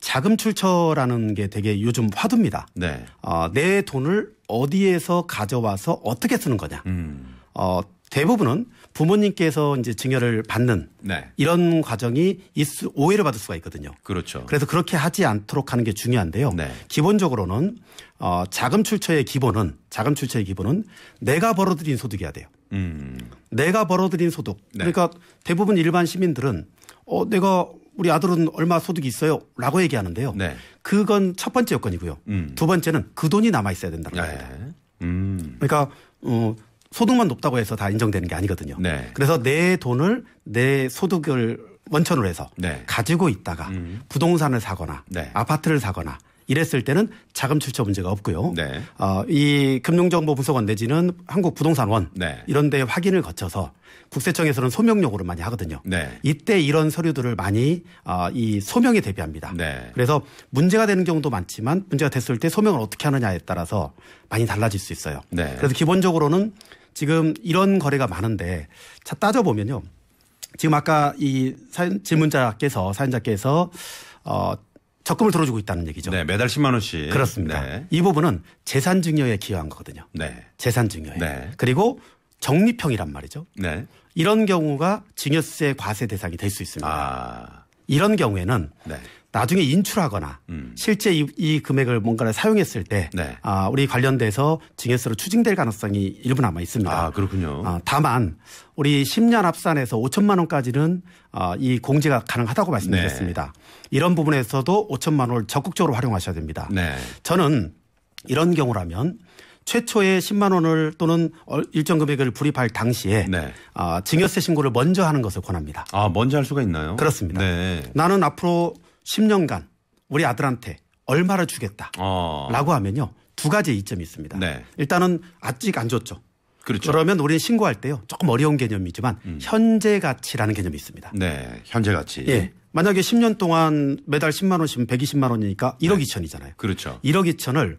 자금 출처라는 게 되게 요즘 화두입니다. 네. 어, 내 돈을 어디에서 가져와서 어떻게 쓰는 거냐. 음. 어, 대부분은 부모님께서 이제 증여를 받는 네. 이런 과정이 있, 오해를 받을 수가 있거든요. 그렇죠. 그래서 그렇게 하지 않도록 하는 게 중요한데요. 네. 기본적으로는 어, 자금 출처의 기본은 자금 출처의 기본은 내가 벌어들인 소득이야 돼요. 음. 내가 벌어들인 소득. 네. 그러니까 대부분 일반 시민들은 어, 내가 우리 아들은 얼마 소득이 있어요 라고 얘기하는데요. 네. 그건 첫 번째 요건이고요. 음. 두 번째는 그 돈이 남아 있어야 된다는 네. 겁니다. 음. 그러니까 어, 소득만 높다고 해서 다 인정되는 게 아니거든요. 네. 그래서 내 돈을 내 소득을 원천으로 해서 네. 가지고 있다가 음. 부동산을 사거나 네. 아파트를 사거나 이랬을 때는 자금 출처 문제가 없고요. 네. 어, 이 금융정보분석원 내지는 한국부동산원 네. 이런 데 확인을 거쳐서 국세청에서는 소명 용으로 많이 하거든요. 네. 이때 이런 서류들을 많이 어, 이 소명에 대비합니다. 네. 그래서 문제가 되는 경우도 많지만 문제가 됐을 때 소명을 어떻게 하느냐에 따라서 많이 달라질 수 있어요. 네. 그래서 기본적으로는 지금 이런 거래가 많은데 자 따져보면요. 지금 아까 이 사연, 질문자께서 사연자께서 어 적금을 들어주고 있다는 얘기죠. 네, 매달 10만 원씩. 그렇습니다. 네. 이 부분은 재산 증여에 기여한 거거든요. 네. 재산 증여에. 네. 그리고 적립형이란 말이죠. 네. 이런 경우가 증여세 과세 대상이 될 수 있습니다. 아. 이런 경우에는 네. 나중에 인출하거나 음. 실제 이, 이, 금액을 뭔가를 사용했을 때 네. 아, 우리 관련돼서 증여세로 추징될 가능성이 일부 남아 있습니다. 아, 그렇군요. 아, 다만 우리 10년 합산에서 5천만 원까지는 아, 이 공제가 가능하다고 말씀드렸습니다. 네. 이런 부분에서도 5천만 원을 적극적으로 활용하셔야 됩니다. 네. 저는 이런 경우라면 최초에 10만 원을 또는 일정 금액을 불입할 당시에 네. 아, 증여세 신고를 먼저 하는 것을 권합니다. 아 먼저 할 수가 있나요? 그렇습니다. 네. 나는 앞으로 10년간 우리 아들한테 얼마를 주겠다라고 아. 어. 하면요 두 가지 이점이 있습니다. 네. 일단은 아직 안 줬죠. 그렇죠. 그러면 우리는 신고할 때요 조금 어려운 개념이지만 음. 현재 가치라는 개념이 있습니다. 네, 현재 가치. 예. 만약에 10년 동안 매달 10만 원씩면 120만 원이니까 1억 네. 2천이잖아요. 그렇죠. 1억 2천을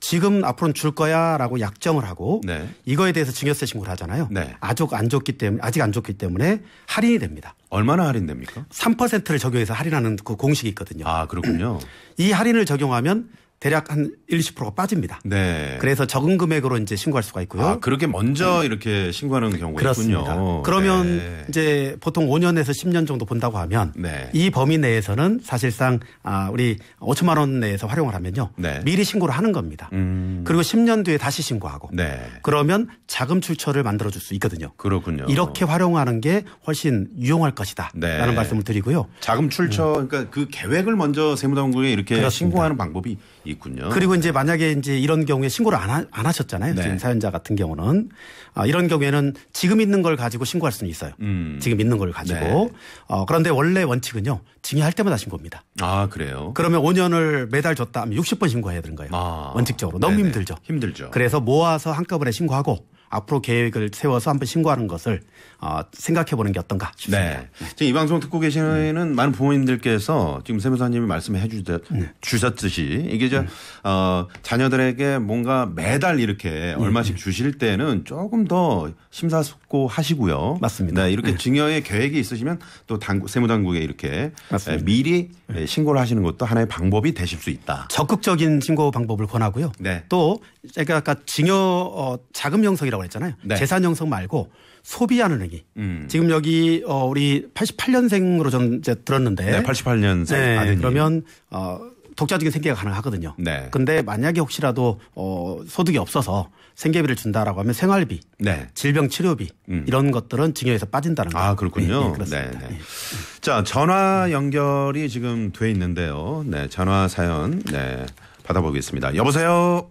지금 앞으로는 줄 거야라고 약정을 하고 네. 이거에 대해서 증여세 신고를 하잖아요. 네. 아직 안 줬기 때문에 아직 안 줬기 때문에 할인이 됩니다. 얼마나 할인됩니까? 3%를 적용해서 할인하는 그 공식이 있거든요. 아, 그렇군요. *clears throat* 이 할인을 적용하면 대략 한 1, 20%가 빠집니다. 네. 그래서 적은 금액으로 이제 신고할 수가 있고요. 아, 그렇게 먼저 네. 이렇게 신고하는 경우가 그렇습니다. 있군요. 네. 그러면 네. 이제 보통 5년에서 10년 정도 본다고 하면 네. 이 범위 내에서는 사실상 아, 우리 5천만 원 내에서 활용을 하면요. 네. 미리 신고를 하는 겁니다. 음. 그리고 10년 뒤에 다시 신고하고 네. 그러면 자금 출처를 만들어 줄 수 있거든요. 그렇군요. 이렇게 활용하는 게 훨씬 유용할 것이다. 라는 말씀을 드리고요. 자금 출처 음. 그러니까 그 계획을 먼저 세무당국에 이렇게 그렇습니다. 신고하는 방법이 있군요. 그리고 이제 네. 만약에 이제 이런 경우에 신고를 안, 하, 안 하셨잖아요. 네. 지금 사연자 같은 경우는 아, 이런 경우에는 지금 있는 걸 가지고 신고할 수는 있어요. 음. 지금 있는 걸 가지고. 네. 어, 그런데 원래 원칙은요. 증여할 때마다 신고입니다. 아 그래요? 그러면 5년을 매달 줬다 하면 60번 신고해야 되는 거예요. 아. 원칙적으로 너무 네네. 힘들죠. 힘들죠. 그래서 모아서 한꺼번에 신고하고 앞으로 계획을 세워서 한번 신고하는 것을 어, 생각해 보는 게 어떤가 싶습니다. 네. 지금 이 방송 듣고 계시는 음. 많은 부모님들께서 지금 세무사님이 말씀해 주셨, 네. 듯이 이게 저, 음. 어, 자녀들에게 뭔가 매달 이렇게 네. 얼마씩 주실 때는 조금 더 심사숙고 하시고요. 맞습니다. 네, 이렇게 증여의 계획이 있으시면 또 당국, 세무당국에 이렇게 예, 맞 미리 예, 신고를 하시는 것도 하나의 방법이 되실 수 있다. 적극적인 신고 방법을 권하고요. 네. 또 제가 아까 증여 어, 자금 영석이라고 재산형성라고 했잖아요. 네. 재산형성 말고 소비하는 행위. 음. 지금 여기 어 우리 88년생으로 전 이제 들었는데. 네, 88년생. 네, 아드 그러면 어 독자적인 생계가 가능하거든요. 네. 근데 만약에 혹시라도 어 소득이 없어서 생계비를 준다라고 하면 생활비, 네. 질병 치료비 음. 이런 것들은 증여에서 빠진다는 거예아 그렇군요. 예, 예, 그렇습니다. 네, 네. 예. 자 전화 연결이 지금 돼 있는데요. 네 전화 사연 네 받아보겠습니다. 여보세요.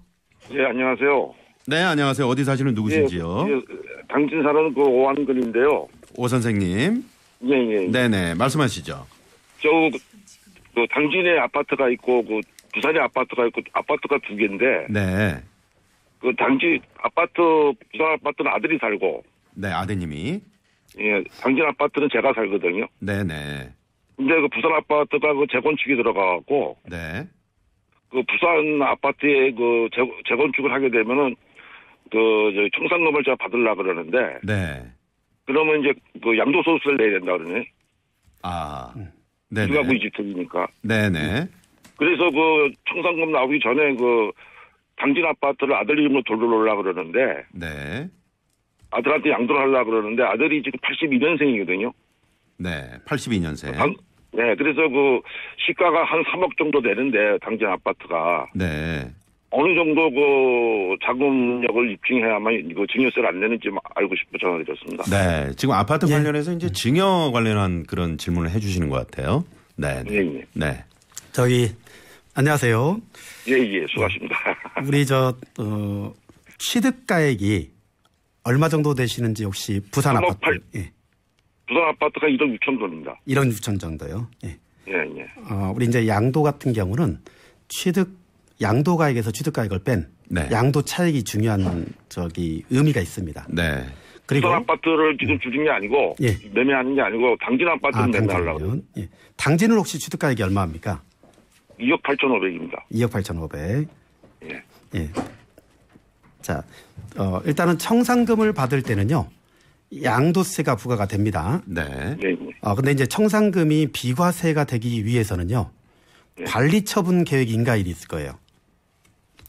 네 안녕하세요. 네, 안녕하세요. 어디 사시는 누구신지요? 예, 예, 당진 사는 그 오한근인데요. 오 선생님. 예, 예. 네, 네. 말씀하시죠. 저, 그, 당진에 아파트가 있고, 그, 부산에 아파트가 있고, 아파트가 두 개인데. 네. 그 당진 아파트, 부산 아파트는 아들이 살고. 네, 아드님이. 예, 당진 아파트는 제가 살거든요. 네, 네. 근데 그 부산 아파트가 그 재건축이 들어가고 네. 그 부산 아파트에 그 재건축을 하게 되면은 그 저, 청산금을 제가 받으려 그러는데 네. 그러면 이제 그 양도 소득세를 내야 된다 그러네. 아. 네. 누가 무이주택이니까. 네네. 그 음. 그래서 그청산금 나오기 전에 그 당진 아파트를 아들 이름으로 돌려놓으려 그러는데. 네. 아들한테 양도를 하려 그러는데 아들이 지금 82년생이거든요. 네, 82년생. 당, 네, 그래서 그 시가가 한 3억 정도 되는데 당진 아파트가. 네. 어느 정도 그 자금력을 입증해야만 이거 증여세를 안 내는지 알고 싶어 전화드렸습니다. 네, 지금 아파트 예. 관련해서 이제 증여 관련한 그런 질문을 해주시는 것 같아요. 네, 네, 예, 예. 네. 저희 안녕하세요. 예, 예, 수고하십니다. *laughs* 우리 저 어, 취득가액이 얼마 정도 되시는지 혹시 부산 아파트? 8, 예. 부산 아파트가 1억 6천 돈입니다. 1억 6천 정도요. 예, 예. 예. 어, 우리 이제 양도 같은 경우는 취득 양도가액에서 취득가액을 뺀 네. 양도 차익이 중요한 저기 의미가 있습니다. 네. 그리고 아파트를 지금 주진 게 아니고 예. 매매하는 게 아니고 당진 아파트를 아, 매매하려고. 예. 당진은 혹시 취득가액이 얼마입니까? 2억 8,500입니다. 2억 8,500. 예. 예. 자, 어, 일단은 청산금을 받을 때는요. 양도세가 부과가 됩니다. 네. 네. 어, 근데 이제 청산금이 비과세가 되기 위해서는요. 네. 관리처분 계획 인가일이 있을 거예요.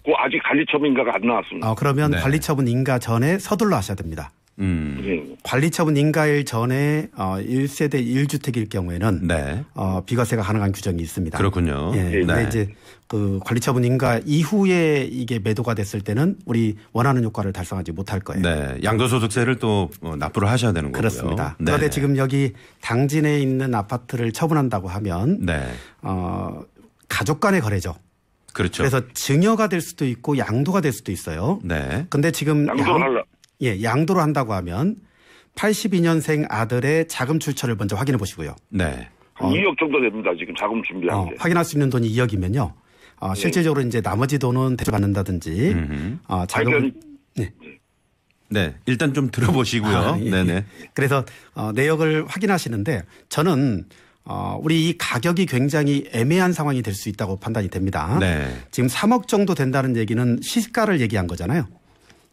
그 아직 관리처분 인가가 안 나왔습니다. 어, 그러면 네. 관리처분 인가 전에 서둘러 하셔야 됩니다. 음. 네. 관리처분 인가일 전에 어, 1세대 1주택일 경우에는 네. 어, 비과세가 가능한 규정이 있습니다. 그렇군요. 예, 예. 네. 근 이제 그 관리처분 인가 이후에 이게 매도가 됐을 때는 우리 원하는 효과를 달성하지 못할 거예요. 네. 양도소득세를 또 어, 납부를 하셔야 되는 거고요. 그렇습니다. 네. 그런데 지금 여기 당진에 있는 아파트를 처분한다고 하면 네. 어, 가족 간의 거래죠. 그렇죠. 그래서 증여가 될 수도 있고 양도가 될 수도 있어요. 네. 근데 지금 양도 양, 예, 양도로 한다고 하면 82년생 아들의 자금 출처를 먼저 확인해 보시고요. 네. 어, 2억 정도 됩니다. 지금 자금 준비한 어, 확인할 수 있는 돈이 2억이면요. 어, 예. 실제적으로 이제 나머지 돈은 대출 받는다든지 어, 자금 네. 네, 일단 좀 들어보시고요. 아, 예. 네네. 그래서 어, 내역을 확인하시는데 저는 어, 우리 이 가격이 굉장히 애매한 상황이 될 수 있다고 판단이 됩니다. 네. 지금 3억 정도 된다는 얘기는 시가를 얘기한 거잖아요.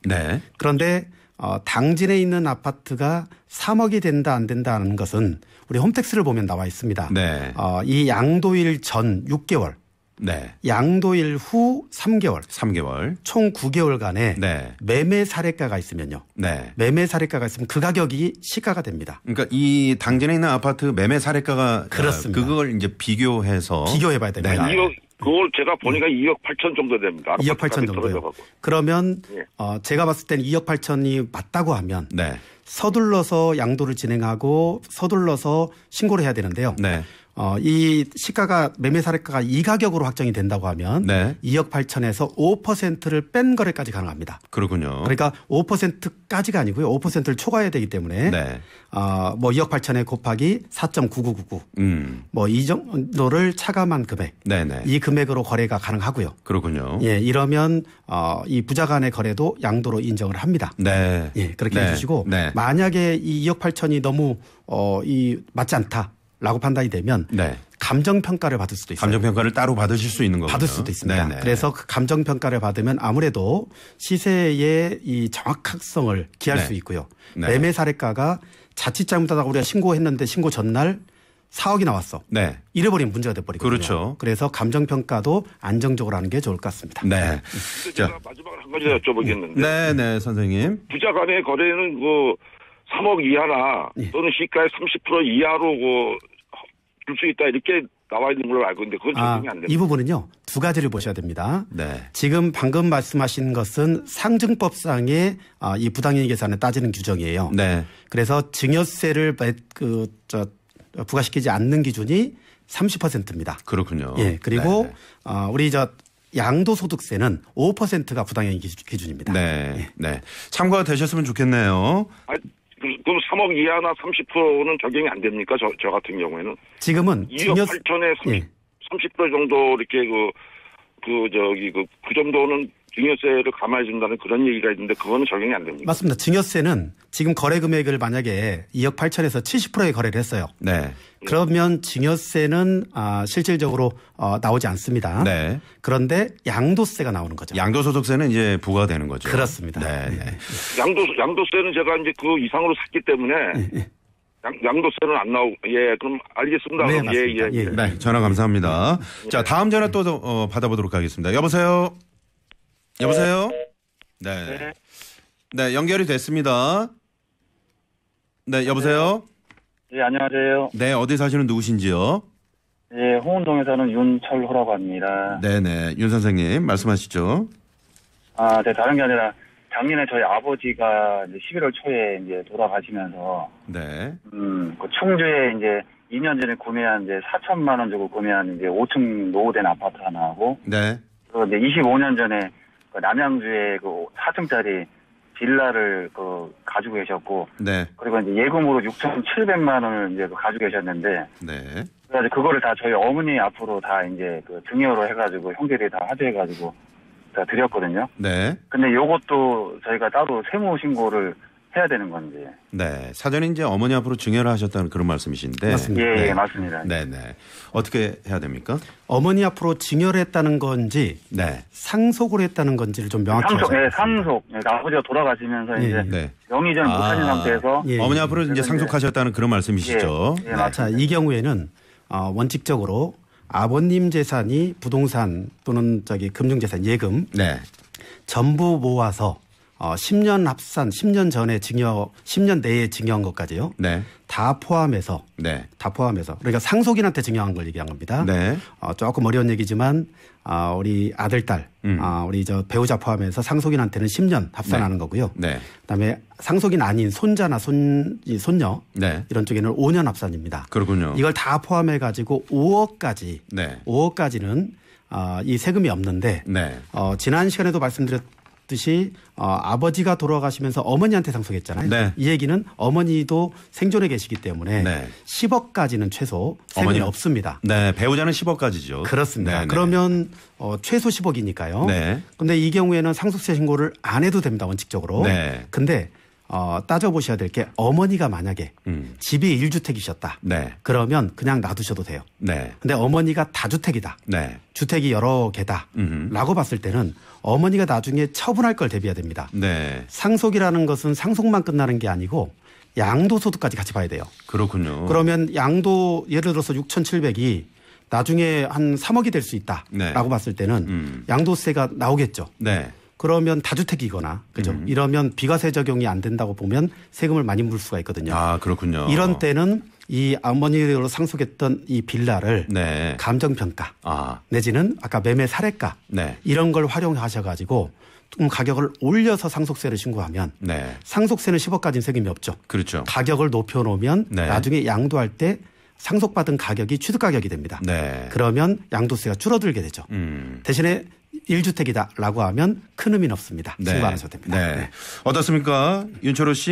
네. 그런데 어, 당진에 있는 아파트가 3억이 된다 안 된다는 것은 우리 홈택스를 보면 나와 있습니다. 네. 어, 이 양도일 전 6개월 네. 양도일 후 3개월, 3개월 총9개월간에 네. 매매 사례가가 있으면요. 네. 매매 사례가가 있으면 그 가격이 시가가 됩니다. 그러니까 이 당진에 있는 아파트 매매 사례가가 아, 그렇습니다. 그걸 이제 비교해서 비교해 봐야 됩니다. 네. 이거 그걸 제가 보니까 2억 8천 정도 됩니다. 2억 8천 정도요. 그러면 예. 어, 제가 봤을 땐 2억 8천이 맞다고 하면 네. 서둘러서 양도를 진행하고 서둘러서 신고를 해야 되는데요. 네. 어, 이 시가가 매매사례가가 이 가격으로 확정이 된다고 하면 네. 2억 8천에서 5%를 뺀 거래까지 가능합니다. 그렇군요. 그러니까 5%까지가 아니고요. 5%를 초과해야 되기 때문에 네. 어, 뭐 2억 8천에 곱하기 4.9999 음. 뭐 이 정도를 차감한 금액 네네. 네. 이 금액으로 거래가 가능하고요. 그렇군요. 예, 이러면 어, 이 부자 간의 거래도 양도로 인정을 합니다. 네. 예, 그렇게 네. 해주시고 네. 만약에 이 2억 8천이 너무 어, 이 맞지 않다. 라고 판단이 되면 네. 감정 평가를 받을 수도 있어요. 감정 평가를 따로 받으실 수 있는 거군요. 받을 수도 있습니다. 네네. 네, 네. 그래서 그 감정 평가를 받으면 아무래도 시세의 이 정확성을 기할 네. 수 있고요. 네. 매매 사례가가 자칫 잘못하다가 우리가 신고했는데 신고 전날 4억이 나왔어. 네. 잃어버린 문제가 돼버리거든요. 그렇죠. 그래서 감정 평가도 안정적으로 하는 게 좋을 것 같습니다. 네. 제가 마지막으로 한 가지 여쭤보겠는데. 네, 네, 선생님. 부자 간의 거래는 그 뭐 3억 이하나 예. 또는 시가의 30% 이하로 그 줄수 있다 이렇게 나와 있는 걸로 알고 있는데 그건 아, 적용이 아, 안 됩니다. 이 부분은요 두 가지를 보셔야 됩니다. 네. 지금 방금 말씀하신 것은 상증법상의 아, 이부당이익 계산을 따지는 규정이에요. 네. 그래서 증여세를 그저 부과시키지 않는 기준이 30%입니다. 그렇군요. 예. 그리고 네네. 아, 우리 저 양도소득세는 5%가 부당행위 기준입니다. 네. 예. 네. 참고가 되셨으면 좋겠네요. 아, 그럼 3억 이하나 30%는 적용이 안 됩니까? 저, 저 같은 경우에는. 지금은 2억 증여... 8천에 30, 예. 30% 정도 이렇게 그, 그, 저기, 그, 그 정도는 증여세를 감안해준다는 그런 얘기가 있는데 그거는 적용이 안 됩니다. 맞습니다. 증여세는 지금 거래 금액을 만약에 2억 8천에서 70%의 거래를 했어요. 네. 그러면 증여세는 아, 실질적으로 어, 나오지 않습니다. 네. 그런데 양도세가 나오는 거죠. 양도소득세는 이제 부과되는 거죠. 그렇습니다. 네. 네. 예, 예. 양도 양도세는 제가 이제 그 이상으로 샀기 때문에 예, 양, 양도세는 안 나오고 예 그럼 알겠습니다. 네, 그럼 예, 예, 네 전화 감사합니다. 네. 자 다음 전화 또 어, 받아보도록 하겠습니다. 여보세요. 여보세요? 네. 네. 네. 네, 연결이 됐습니다. 네, 여보세요? 네. 네, 안녕하세요. 네, 어디 사시는 누구신지요? 네, 홍은동에 사는 윤철호라고 합니다. 네네, 네. 윤 선생님, 말씀하시죠. 아, 네, 다른 게 아니라, 작년에 저희 아버지가 이제 11월 초에 이제 돌아가시면서, 네. 음, 그 충주에 이제 2년 전에 구매한 이제 4천만 원 주고 구매한 이제 5층 노후된 아파트 하나하고, 네. 그리고 이제 25년 전에 그남양주의그 4층짜리 빌라를 그 가지고 계셨고 네. 그리고 이제 예금으로 6,700만 원을 이제 그 가지고 계셨는데 네. 그래서 그거를 다 저희 어머니 앞으로 다 이제 그 증여로 해가지고 형제들이 다 화제해가지고 다 드렸거든요. 네. 근데 요것도 저희가 따로 세무 신고를 해야 되는 건지. 네. 사전에 이제 어머니 앞으로 증여를 하셨다는 그런 말씀이신데. 맞습니다. 예, 예 네. 예, 맞습니다. 네, 네. 어떻게 해야 됩니까? 어머니 앞으로 증여를 했다는 건지, 네. 상속을 했다는 건지를 좀 명확히 상속, 예, 네, 상속. 예, 그러니까 아버지가 돌아가시면서 예, 이제 네. 명의전 아, 못하는 상태에서 예. 어머니 앞으로 이제 상속하셨다는 그런 말씀이시죠. 예, 예, 네. 자, 이 경우에는 어, 원칙적으로 아버님 재산이 부동산 또는 저기 금융재산 예금 네. 전부 모아서 어, 10년 합산, 10년 전에 징역, 10년 내에 징역한 것까지요. 네. 다 포함해서, 네. 다 포함해서. 그러니까 상속인한테 징역한 걸 얘기한 겁니다. 네. 어, 조금 어려운 얘기지만, 아, 어, 우리 아들, 딸, 음. 아, 우리 저 배우자 포함해서 상속인한테는 10년 합산하는 네. 거고요. 네. 그다음에 상속인 아닌 손자나 손, 손녀 네. 이런 쪽에는 5년 합산입니다. 그렇군요. 이걸 다 포함해 가지고 5억까지, 5억까지는 어, 아, 이 세금이 없는데 네. 어, 지난 시간에도 말씀드렸. 듯이 어, 아버지가 돌아가시면서 어머니한테 상속했잖아요. 네. 이 얘기는 어머니도 생존해 계시기 때문에 네. 10억까지는 최소 세금이 없습니다. 네, 배우자는 10억까지죠. 그렇습니다. 네네. 네. 그러면 어, 최소 10억이니까요. 네. 근데 이 경우에는 상속세 신고를 안 해도 됩니다. 원칙적으로. 네. 근데 어, 따져보셔야 될 게 어머니가 만약에 음. 집이 1주택이셨다. 네. 그러면 그냥 놔두셔도 돼요. 네. 근데 어머니가 다주택이다. 네. 주택이 여러 개다. 음흠. 라고 봤을 때는 어머니가 나중에 처분할 걸 대비해야 됩니다. 네. 상속이라는 것은 상속만 끝나는 게 아니고 양도소득까지 같이 봐야 돼요. 그렇군요. 그러면 양도 예를 들어서 6,700이 나중에 한 3억이 될 수 있다라고 네. 봤을 때는 음. 양도세가 나오겠죠. 네. 그러면 다주택이거나 그죠? 음. 이러면 비과세 적용이 안 된다고 보면 세금을 많이 물 수가 있거든요. 아 그렇군요. 이런 때는 이아버으로 상속했던 이 빌라를 네. 감정평가 아. 내지는 아까 매매 사례가 네. 이런 걸 활용하셔가지고 가격을 올려서 상속세를 신고하면 네. 상속세는 10억까지는 세금이 없죠. 그렇죠. 가격을 높여놓으면 네. 나중에 양도할 때 상속받은 가격이 취득가격이 됩니다. 네. 그러면 양도세가 줄어들게 되죠. 음. 대신에 1주택이다라고 하면 큰 의미는 없습니다. 네. 신고하셔도 됩니다. 네. 네. 어떻습니까? 윤철호 씨?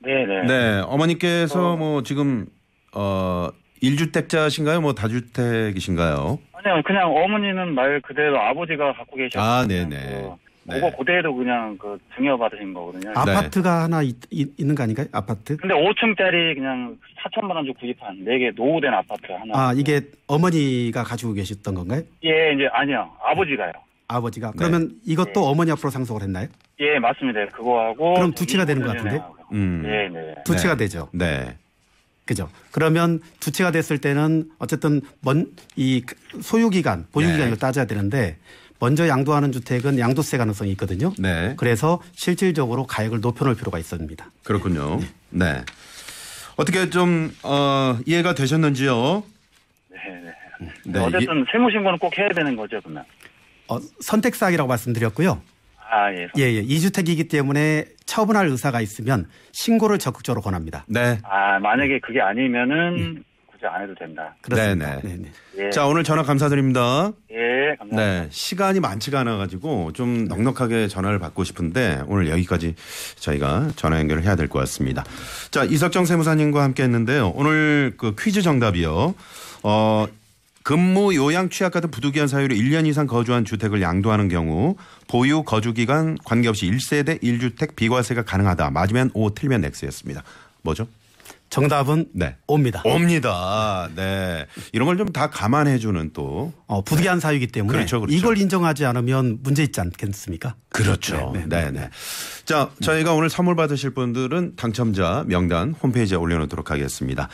네네. 네. 네. 어머니께서 어. 뭐 지금, 어, 1주택자신가요? 뭐 다주택이신가요? 아니요. 그냥 어머니는 말 그대로 아버지가 갖고 계셔서. 아, 네네. 네. 뭐 네. 그거 그대로 그냥 그 증여 받으신 거거든요. 아, 네. 아파트가 네. 하나 있, 있, 있는 거 아닌가요? 아파트? 근데 5층짜리 그냥 4천만 원주 구입한 4개 노후된 아파트 하나. 아, 이게 어머니가 가지고 계셨던 건가요? 예, 이제 아니요. 아버지가요. 아버지가. 네. 그러면 이것도 예. 어머니 앞으로 상속을 했나요? 예, 맞습니다. 그거하고 그럼 두채가 되는 것 같은데. 음. 예, 네, 네. 두채가 되죠. 네. 그죠. 그러면 두채가 됐을 때는 어쨌든 먼이 소유 기간, 보유 기간을 따져야 되는데 먼저 양도하는 주택은 양도세 가능성이 있거든요. 네. 그래서 실질적으로 가액을 높여놓을 필요가 있습니다. 그렇군요. 네. 네. 어떻게 좀 어, 이해가 되셨는지요? 네. 네. 네 예. 어쨌든 세무신고는 꼭 해야 되는 거죠, 그러면. 어, 선택사항이라고 말씀드렸고요. 아, 예. 예, 예. 이주택이기 때문에 처분할 의사가 있으면 신고를 적극적으로 권합니다. 네. 아, 만약에 그게 아니면은 음. 걱정 안 해도 된다. 그렇습니다. 네네. 네네. 네. 예. 자, 오늘 전화 감사드립니다. 예, 감사합니다. 네, 시간이 많지가 않아가지고 좀 넉넉하게 전화를 받고 싶은데 오늘 여기까지 저희가 전화 연결을 해야 될 것 같습니다. 자, 이석정 세무사님과 함께 했는데요. 오늘 그 퀴즈 정답이요. 어, 근무 요양 취약 같은 부득이한 사유로 1년 이상 거주한 주택을 양도하는 경우 보유 거주 기간 관계없이 1세대 1주택 비과세가 가능하다. 맞으면 O 틀면 X였습니다. 뭐죠? 정답은 네. 옵니다. 옵니다. 네. 이런 걸 좀 다 감안해 주는 또 어, 부득이한 네. 사유이기 때문에 그렇죠, 그렇죠. 이걸 인정하지 않으면 문제 있지 않겠습니까? 그렇죠. 네, 네. 네. 네. 네. 자, 저희가 오늘 선물 받으실 분들은 당첨자 명단 홈페이지에 올려 놓도록 하겠습니다.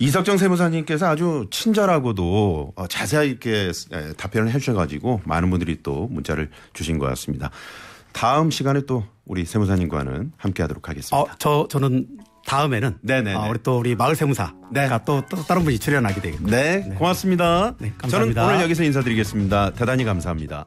이석정 세무사님께서 아주 친절하고도 어, 자세하 이렇게 답변을 해 주셔 가지고 많은 분들이 또 문자를 주신 것 같습니다. 다음 시간에 또 우리 세무사님과는 함께 하도록 하겠습니다. 어, 저, 저는 다음에는 네네 어, 우리 또 우리 마을 세무사가 네. 또, 또, 다른 분이 출연하게 되겠고 네, 네. 고맙습니다. 네, 감사합니다. 저는 오늘 여기서 인사드리겠습니다. 대단히 감사합니다.